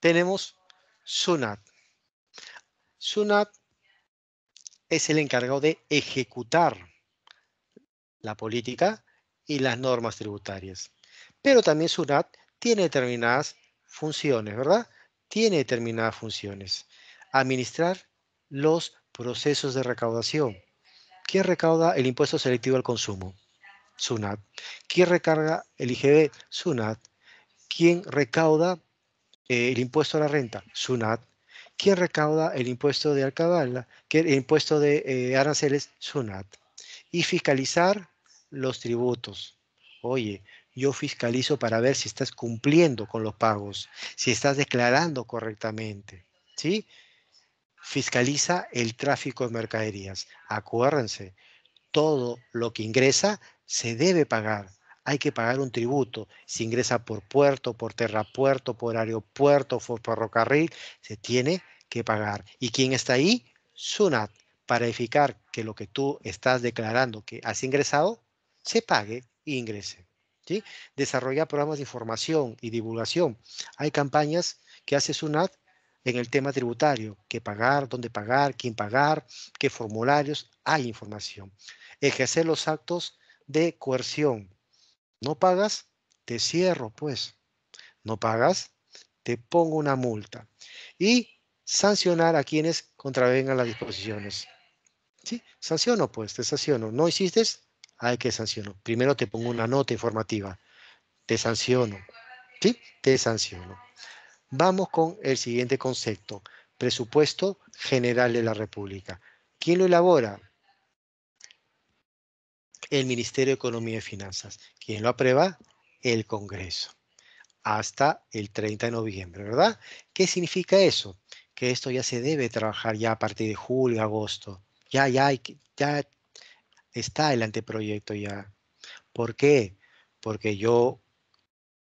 Tenemos Sunat. Sunat es el encargado de ejecutar la política y las normas tributarias pero también SUNAT tiene determinadas funciones, ¿verdad? Tiene determinadas funciones. Administrar los procesos de recaudación. ¿Quién recauda el impuesto selectivo al consumo? SUNAT. ¿Quién recarga el IGB? SUNAT. ¿Quién recauda eh, el impuesto a la renta? SUNAT. ¿Quién recauda el impuesto de alcabala? El impuesto de eh, aranceles, SUNAT. Y fiscalizar los tributos. Oye, yo fiscalizo para ver si estás cumpliendo con los pagos, si estás declarando correctamente, ¿sí? Fiscaliza el tráfico de mercaderías. Acuérdense, todo lo que ingresa se debe pagar. Hay que pagar un tributo. Si ingresa por puerto, por terrapuerto, por aeropuerto, por ferrocarril, se tiene que pagar. ¿Y quién está ahí? SUNAT, para verificar que lo que tú estás declarando que has ingresado se pague e ingrese. ¿sí? Desarrollar programas de información y divulgación. Hay campañas que hace SUNAT en el tema tributario, qué pagar, dónde pagar, quién pagar, qué formularios, hay información. Ejercer los actos de coerción. No pagas, te cierro, pues. No pagas, te pongo una multa. Y sancionar a quienes contravengan las disposiciones. ¿Sí? Sanciono, pues, te sanciono. No hiciste, hay que sanciono. Primero te pongo una nota informativa. Te sanciono. ¿Sí? Te sanciono. Vamos con el siguiente concepto. Presupuesto General de la República. ¿Quién lo elabora? El Ministerio de Economía y Finanzas. ¿Quién lo aprueba? El Congreso. Hasta el 30 de noviembre, ¿verdad? ¿Qué significa eso? Que esto ya se debe trabajar ya a partir de julio, agosto. Ya, ya, ya, está el anteproyecto ya. ¿Por qué? Porque yo,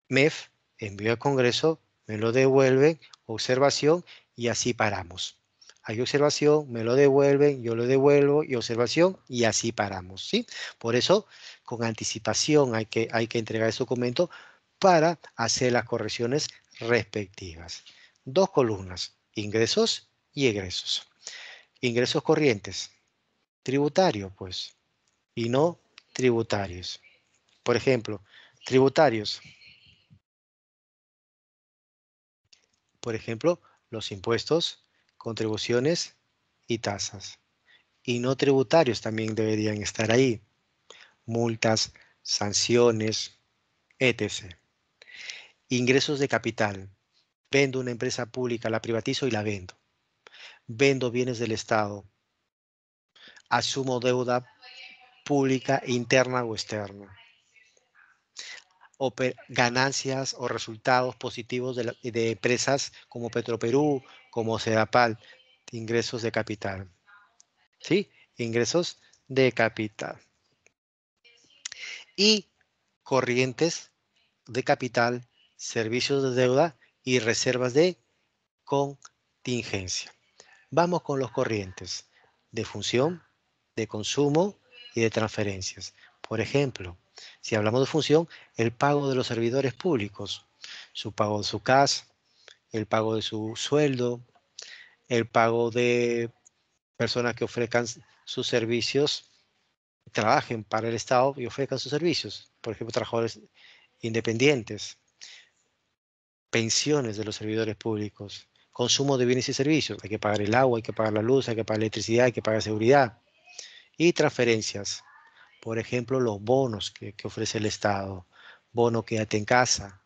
MEF, envío al Congreso, me lo devuelven, observación y así paramos. Hay observación, me lo devuelven, yo lo devuelvo y observación y así paramos. ¿sí? Por eso, con anticipación hay que, hay que entregar ese documento para hacer las correcciones respectivas. Dos columnas, ingresos y egresos. Ingresos corrientes. Tributario, pues, y no tributarios. Por ejemplo, tributarios. Por ejemplo, los impuestos, contribuciones y tasas. Y no tributarios también deberían estar ahí. Multas, sanciones, etc. Ingresos de capital. Vendo una empresa pública, la privatizo y la vendo. Vendo bienes del Estado. Asumo deuda pública interna o externa. ganancias o resultados positivos de, empresas como Petroperú, como CEDAPAL, ingresos de capital. ¿Sí? Ingresos de capital. Y corrientes de capital, servicios de deuda y reservas de contingencia. Vamos con los corrientes de función, de consumo, y de transferencias. Por ejemplo, si hablamos de función, el pago de los servidores públicos, su pago de su casa, el pago de su sueldo, el pago de personas que ofrezcan sus servicios, trabajen para el Estado y ofrezcan sus servicios, por ejemplo, trabajadores independientes, pensiones de los servidores públicos, consumo de bienes y servicios, hay que pagar el agua, hay que pagar la luz, hay que pagar la electricidad, hay que pagar seguridad, y transferencias. Por ejemplo, los bonos que, ofrece el Estado, bono quédate en casa,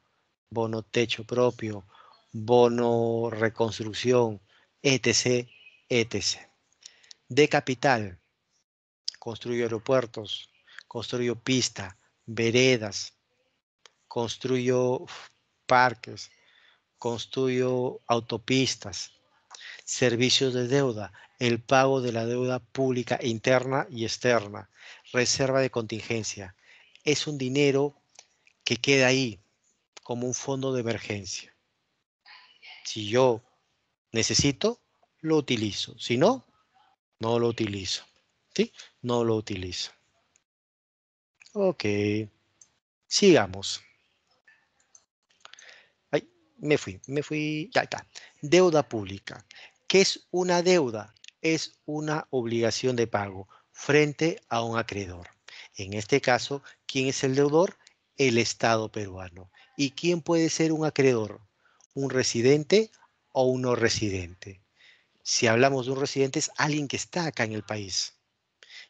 bono techo propio, bono reconstrucción, etc., etc. De capital, construyo aeropuertos, construyo pista, veredas, construyo parques, construyo autopistas, servicios de deuda, el pago de la deuda pública interna y externa, reserva de contingencia. Es un dinero que queda ahí como un fondo de emergencia. Si yo necesito, lo utilizo. Si no, no lo utilizo. ¿Sí? No lo utilizo. Ok. Sigamos. me fui, me fui. Ya está. Deuda pública. ¿Qué es una deuda? Es una obligación de pago frente a un acreedor. En este caso, ¿quién es el deudor? El Estado peruano. ¿Y quién puede ser un acreedor? ¿Un residente o un no residente? Si hablamos de un residente es alguien que está acá en el país.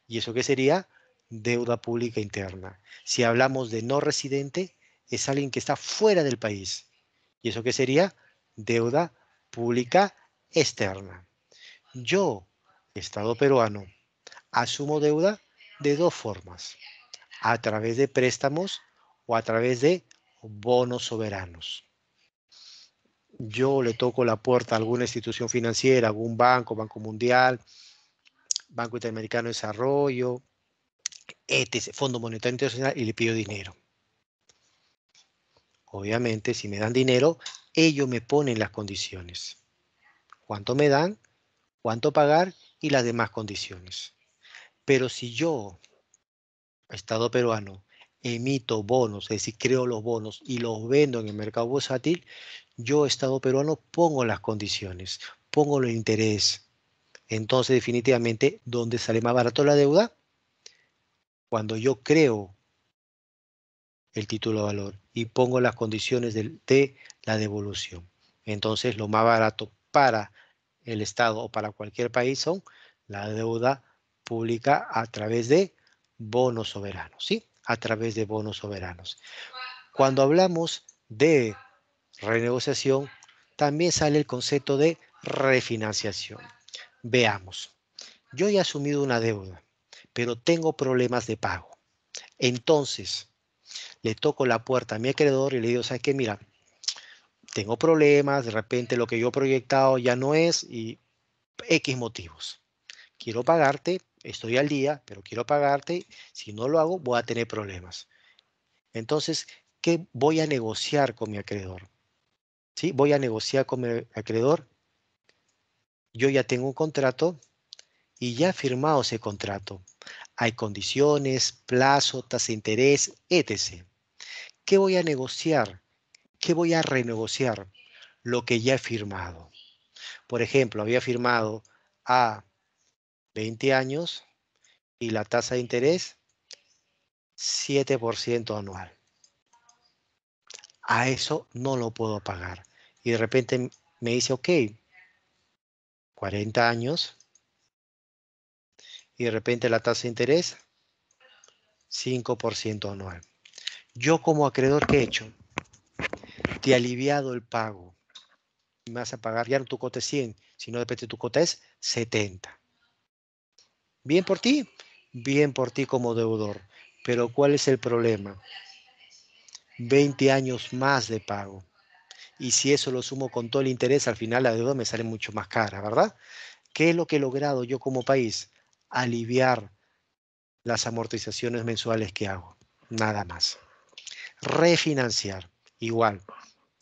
¿Y eso qué sería? Deuda pública interna. Si hablamos de no residente es alguien que está fuera del país. ¿Y eso qué sería? Deuda pública externa. Yo, Estado peruano, asumo deuda de dos formas, a través de préstamos o a través de bonos soberanos. Yo le toco la puerta a alguna institución financiera, algún banco, Banco Mundial, Banco Interamericano de Desarrollo, Fondo Monetario Internacional, y le pido dinero. Obviamente, si me dan dinero, ellos me ponen las condiciones cuánto me dan, cuánto pagar y las demás condiciones. Pero si yo, Estado peruano, emito bonos, es decir, creo los bonos y los vendo en el mercado bursátil, yo, Estado peruano, pongo las condiciones, pongo el interés. Entonces, definitivamente, ¿dónde sale más barato la deuda? Cuando yo creo el título de valor y pongo las condiciones de, de la devolución. Entonces, lo más barato para el Estado o para cualquier país son la deuda pública a través de bonos soberanos, ¿sí? A través de bonos soberanos. Cuando hablamos de renegociación, también sale el concepto de refinanciación. Veamos, yo he asumido una deuda, pero tengo problemas de pago. Entonces, le toco la puerta a mi acreedor y le digo, ¿sabes qué? Mira, tengo problemas, de repente lo que yo he proyectado ya no es y X motivos. Quiero pagarte, estoy al día, pero quiero pagarte, si no lo hago voy a tener problemas. Entonces, ¿qué voy a negociar con mi acreedor? ¿Sí? Voy a negociar con mi acreedor. Yo ya tengo un contrato y ya he firmado ese contrato. Hay condiciones, plazo, tasa de interés, etc. ¿Qué voy a negociar? voy a renegociar? Lo que ya he firmado. Por ejemplo, había firmado a 20 años y la tasa de interés 7% anual. A eso no lo puedo pagar. Y de repente me dice, ok, 40 años y de repente la tasa de interés 5% anual. Yo como acreedor, ¿qué he hecho? te aliviado el pago. Me vas a pagar ya no tu cota es 100, sino de tu cota es 70. Bien por ti, bien por ti como deudor. Pero ¿cuál es el problema? 20 años más de pago. Y si eso lo sumo con todo el interés, al final la deuda me sale mucho más cara, ¿verdad? ¿Qué es lo que he logrado yo como país? Aliviar las amortizaciones mensuales que hago, nada más. Refinanciar, igual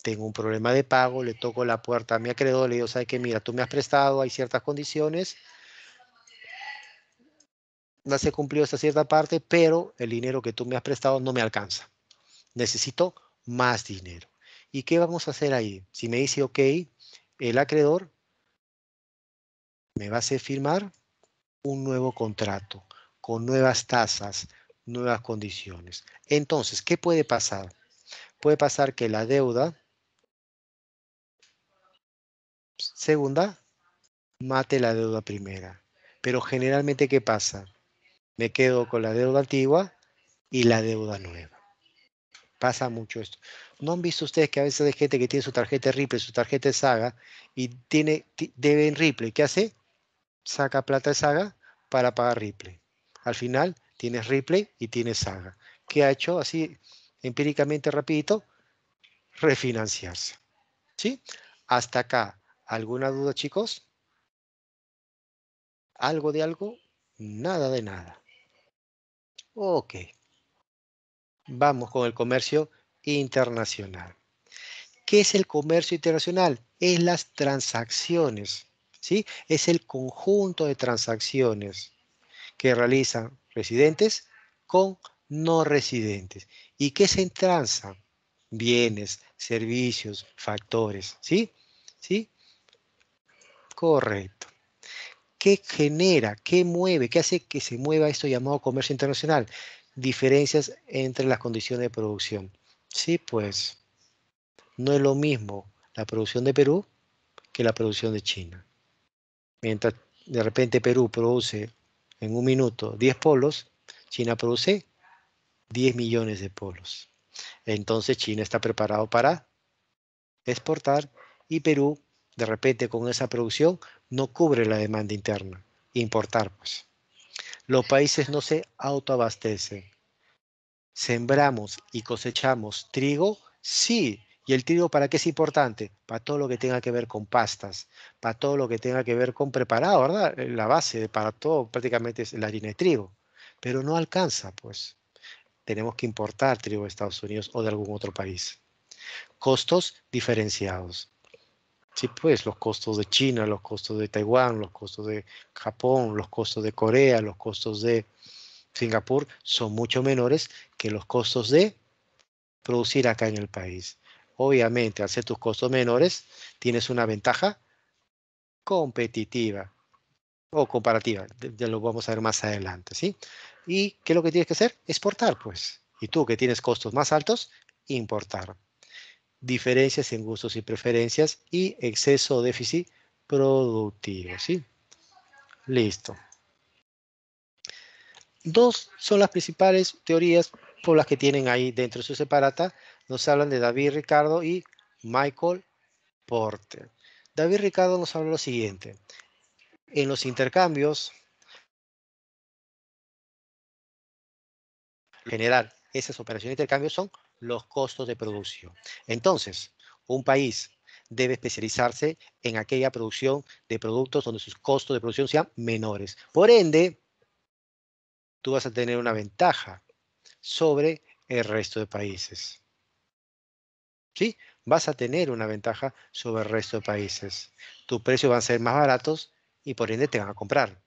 tengo un problema de pago, le toco la puerta a mi acreedor, le digo, ¿sabes qué? Mira, tú me has prestado, hay ciertas condiciones, no se cumplió esta cierta parte, pero el dinero que tú me has prestado no me alcanza. Necesito más dinero. ¿Y qué vamos a hacer ahí? Si me dice, ok, el acreedor me va a hacer firmar un nuevo contrato con nuevas tasas, nuevas condiciones. Entonces, ¿qué puede pasar? Puede pasar que la deuda segunda mate la deuda primera. Pero generalmente, ¿qué pasa? Me quedo con la deuda antigua y la deuda nueva. Pasa mucho esto. ¿No han visto ustedes que a veces hay gente que tiene su tarjeta de Ripple, su tarjeta de Saga, y tiene, debe en Ripple? ¿Qué hace? Saca plata de Saga para pagar Ripple. Al final tienes Ripple y tienes Saga. ¿Qué ha hecho? Así, empíricamente, rapidito, refinanciarse. ¿Sí? Hasta acá ¿Alguna duda, chicos? ¿Algo de algo? Nada de nada. Ok. Vamos con el comercio internacional. ¿Qué es el comercio internacional? Es las transacciones, ¿sí? Es el conjunto de transacciones que realizan residentes con no residentes. ¿Y qué se transa? Bienes, servicios, factores, ¿sí? ¿Sí? Correcto. ¿Qué genera, qué mueve, qué hace que se mueva esto llamado comercio internacional? Diferencias entre las condiciones de producción. Sí, pues no es lo mismo la producción de Perú que la producción de China. Mientras de repente Perú produce en un minuto 10 polos, China produce 10 millones de polos. Entonces China está preparado para exportar y Perú de repente con esa producción no cubre la demanda interna. Importar, pues. Los países no se autoabastecen. Sembramos y cosechamos trigo, sí. ¿Y el trigo para qué es importante? Para todo lo que tenga que ver con pastas, para todo lo que tenga que ver con preparado, ¿verdad? Eh, la base para todo prácticamente es la harina de trigo. Pero no alcanza, pues. Tenemos que importar trigo de Estados Unidos o de algún otro país. Costos diferenciados Sí, pues los costos de China, los costos de Taiwán, los costos de Japón, los costos de Corea, los costos de Singapur son mucho menores que los costos de producir acá en el país. Obviamente, al ser tus costos menores, tienes una ventaja competitiva o comparativa. Ya lo vamos a ver más adelante, ¿sí? ¿Y qué es lo que tienes que hacer? Exportar, pues. Y tú que tienes costos más altos, importar diferencias en gustos y preferencias y exceso o déficit productivo, ¿sí? Listo. Dos son las principales teorías por las que tienen ahí dentro de su separata. Nos hablan de David Ricardo y Michael Porter. David Ricardo nos habla lo siguiente. En los intercambios, general, esas operaciones de intercambio son los costos de producción. Entonces, un país debe especializarse en aquella producción de productos donde sus costos de producción sean menores. Por ende, tú vas a tener una ventaja sobre el resto de países. ¿Sí? Vas a tener una ventaja sobre el resto de países. Tus precios van a ser más baratos y por ende te van a comprar.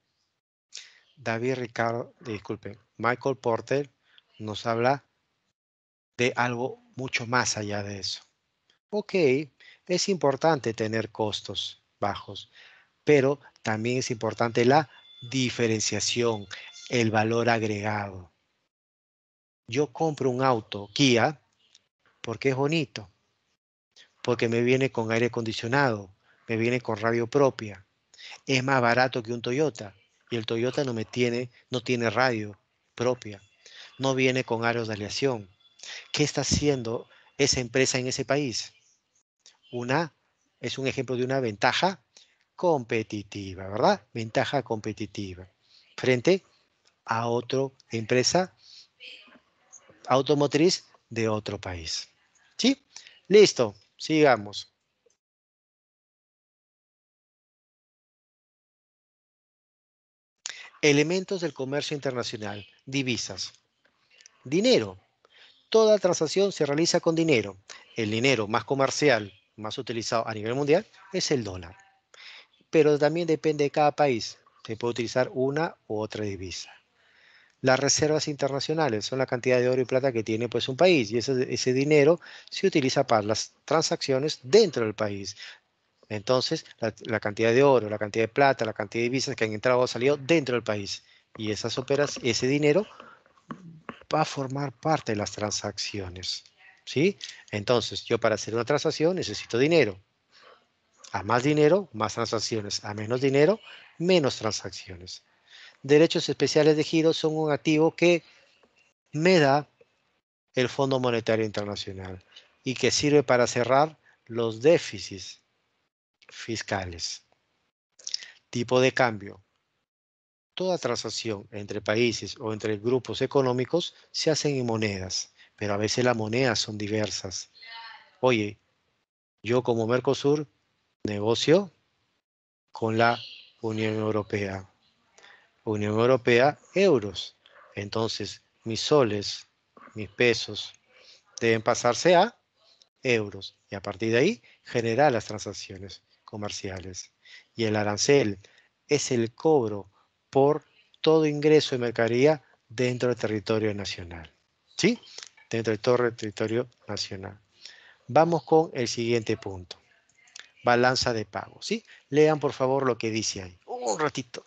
David Ricardo, disculpe, Michael Porter nos habla de algo mucho más allá de eso. Ok, es importante tener costos bajos, pero también es importante la diferenciación, el valor agregado. Yo compro un auto Kia porque es bonito, porque me viene con aire acondicionado, me viene con radio propia. Es más barato que un Toyota y el Toyota no me tiene, no tiene radio propia, no viene con aros de aleación, ¿Qué está haciendo esa empresa en ese país? Una, es un ejemplo de una ventaja competitiva, ¿verdad? Ventaja competitiva frente a otra empresa automotriz de otro país. ¿Sí? Listo, sigamos. Elementos del comercio internacional, divisas, dinero, toda transacción se realiza con dinero. El dinero más comercial, más utilizado a nivel mundial, es el dólar. Pero también depende de cada país. Se puede utilizar una u otra divisa. Las reservas internacionales son la cantidad de oro y plata que tiene pues, un país y ese, dinero se utiliza para las transacciones dentro del país. Entonces, la, cantidad de oro, la cantidad de plata, la cantidad de divisas que han entrado o salido dentro del país. Y esas operas, ese dinero va a formar parte de las transacciones. ¿Sí? Entonces, yo para hacer una transacción necesito dinero. A más dinero, más transacciones. A menos dinero, menos transacciones. Derechos especiales de giro son un activo que me da el Fondo Monetario Internacional y que sirve para cerrar los déficits fiscales. Tipo de cambio toda transacción entre países o entre grupos económicos se hacen en monedas, pero a veces las monedas son diversas. Oye, yo como Mercosur negocio con la Unión Europea. Unión Europea, euros. Entonces, mis soles, mis pesos, deben pasarse a euros. Y a partir de ahí, generar las transacciones comerciales. Y el arancel es el cobro por todo ingreso de mercadería dentro del territorio nacional. ¿Sí? Dentro de todo el territorio nacional. Vamos con el siguiente punto. Balanza de pago. ¿Sí? Lean por favor lo que dice ahí. Un ratito.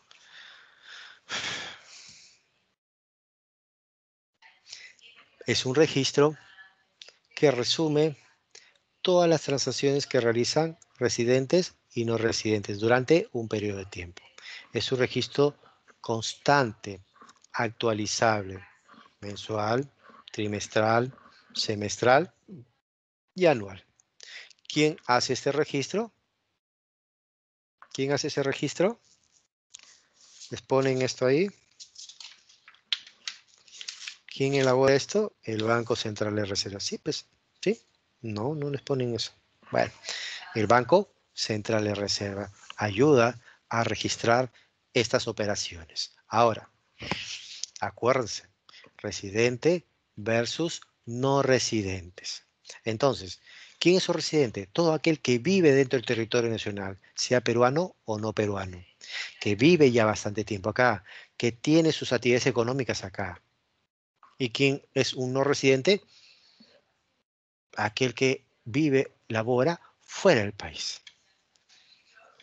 Es un registro que resume todas las transacciones que realizan residentes y no residentes durante un periodo de tiempo. Es un registro constante, actualizable, mensual, trimestral, semestral y anual. ¿Quién hace este registro? ¿Quién hace ese registro? Les ponen esto ahí. ¿Quién elabora esto? El Banco Central de Reserva. Sí, pues, sí. No, no les ponen eso. Bueno, el Banco Central de Reserva ayuda a registrar estas operaciones. Ahora, acuérdense, residente versus no residentes. Entonces, ¿quién es un residente? Todo aquel que vive dentro del territorio nacional, sea peruano o no peruano, que vive ya bastante tiempo acá, que tiene sus actividades económicas acá. ¿Y quién es un no residente? Aquel que vive, labora fuera del país.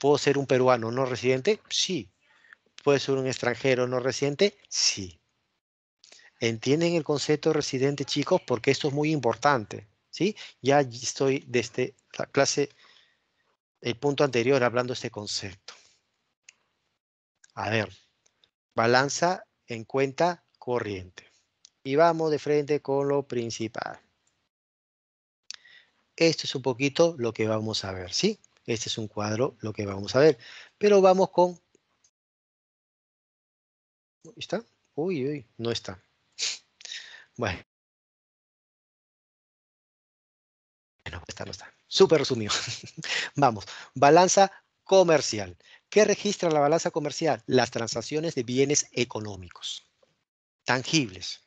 ¿Puedo ser un peruano no residente? Sí, puede ser un extranjero no residente, sí. ¿Entienden el concepto de residente, chicos? Porque esto es muy importante, ¿sí? Ya estoy desde la clase, el punto anterior, hablando de este concepto. A ver, balanza en cuenta corriente. Y vamos de frente con lo principal. Esto es un poquito lo que vamos a ver, ¿sí? Este es un cuadro, lo que vamos a ver. Pero vamos con ¿Está? Uy, uy, no está. Bueno. No pues está, no está. Súper resumido. Vamos, balanza comercial. ¿Qué registra la balanza comercial? Las transacciones de bienes económicos, tangibles.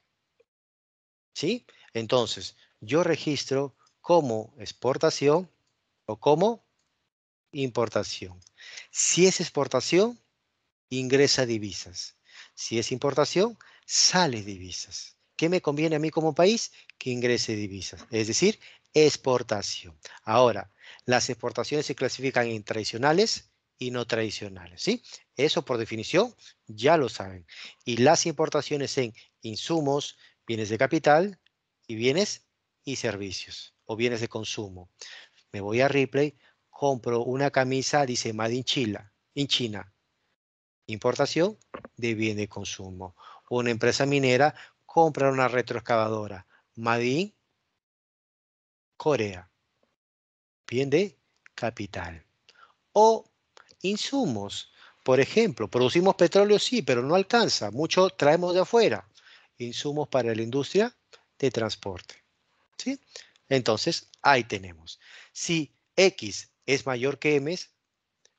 ¿Sí? Entonces, yo registro como exportación o como importación. Si es exportación, ingresa divisas. Si es importación, sale divisas. ¿Qué me conviene a mí como país? Que ingrese divisas, es decir, exportación. Ahora, las exportaciones se clasifican en tradicionales y no tradicionales, ¿sí? Eso por definición ya lo saben. Y las importaciones en insumos, bienes de capital y bienes y servicios o bienes de consumo. Me voy a Ripley, compro una camisa, dice Made in in China importación de bien de consumo. Una empresa minera compra una retroexcavadora Madin, Corea, bien de capital. O insumos, por ejemplo, producimos petróleo sí, pero no alcanza, mucho traemos de afuera, insumos para la industria de transporte. ¿sí? Entonces, ahí tenemos. Si X es mayor que M,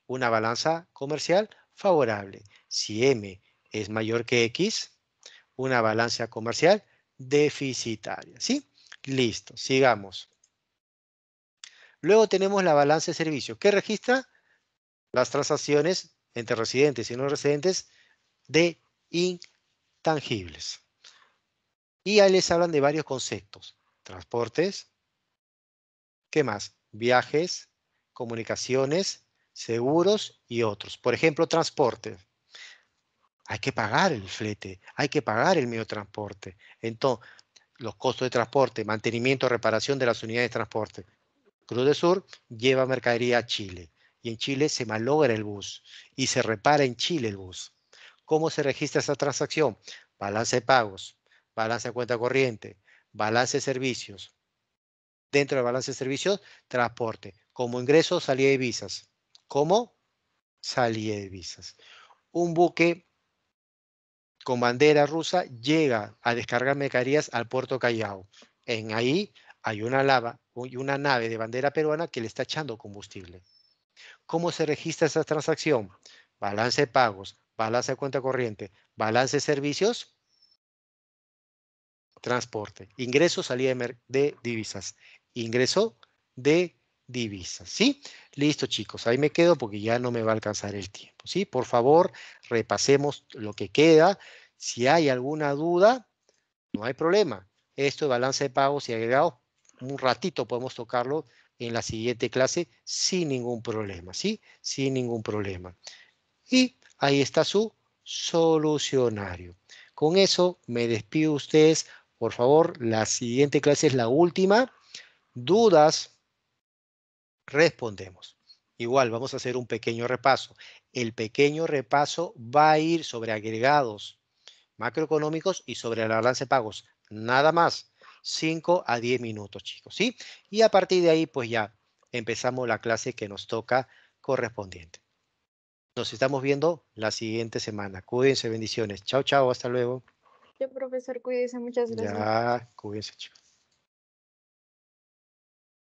una balanza comercial favorable. Si M es mayor que X, una balanza comercial deficitaria. ¿Sí? Listo, sigamos. Luego tenemos la balanza de servicios, ¿Qué registra las transacciones entre residentes y no residentes de intangibles. Y ahí les hablan de varios conceptos. Transportes, ¿qué más? Viajes, comunicaciones, seguros y otros. Por ejemplo, transporte. Hay que pagar el flete, hay que pagar el medio de transporte. Entonces, los costos de transporte, mantenimiento, reparación de las unidades de transporte. Cruz del Sur lleva mercadería a Chile y en Chile se malogra el bus y se repara en Chile el bus. ¿Cómo se registra esa transacción? Balance de pagos, balance de cuenta corriente, balance de servicios. Dentro del balance de servicios, transporte. Como ingreso, salida y visas. ¿Cómo? salida de divisas. Un buque con bandera rusa llega a descargar mercaderías al puerto Callao. En ahí hay una lava y una nave de bandera peruana que le está echando combustible. ¿Cómo se registra esa transacción? Balance de pagos, balance de cuenta corriente, balance de servicios, transporte, ingreso, salida de divisas, ingreso de divisas, ¿sí? Listo, chicos, ahí me quedo porque ya no me va a alcanzar el tiempo, ¿sí? Por favor, repasemos lo que queda. Si hay alguna duda, no hay problema. Esto de balance de pagos y agregado. un ratito podemos tocarlo en la siguiente clase sin ningún problema, ¿sí? Sin ningún problema. Y ahí está su solucionario. Con eso me despido ustedes. Por favor, la siguiente clase es la última. Dudas, respondemos. Igual, vamos a hacer un pequeño repaso. El pequeño repaso va a ir sobre agregados macroeconómicos y sobre el balance de pagos. Nada más. 5 a 10 minutos, chicos, ¿sí? Y a partir de ahí, pues ya empezamos la clase que nos toca correspondiente. Nos estamos viendo la siguiente semana. Cuídense, bendiciones. Chao, chao, hasta luego. profesor, cuídense, muchas gracias. Ya, cuídense, chicos.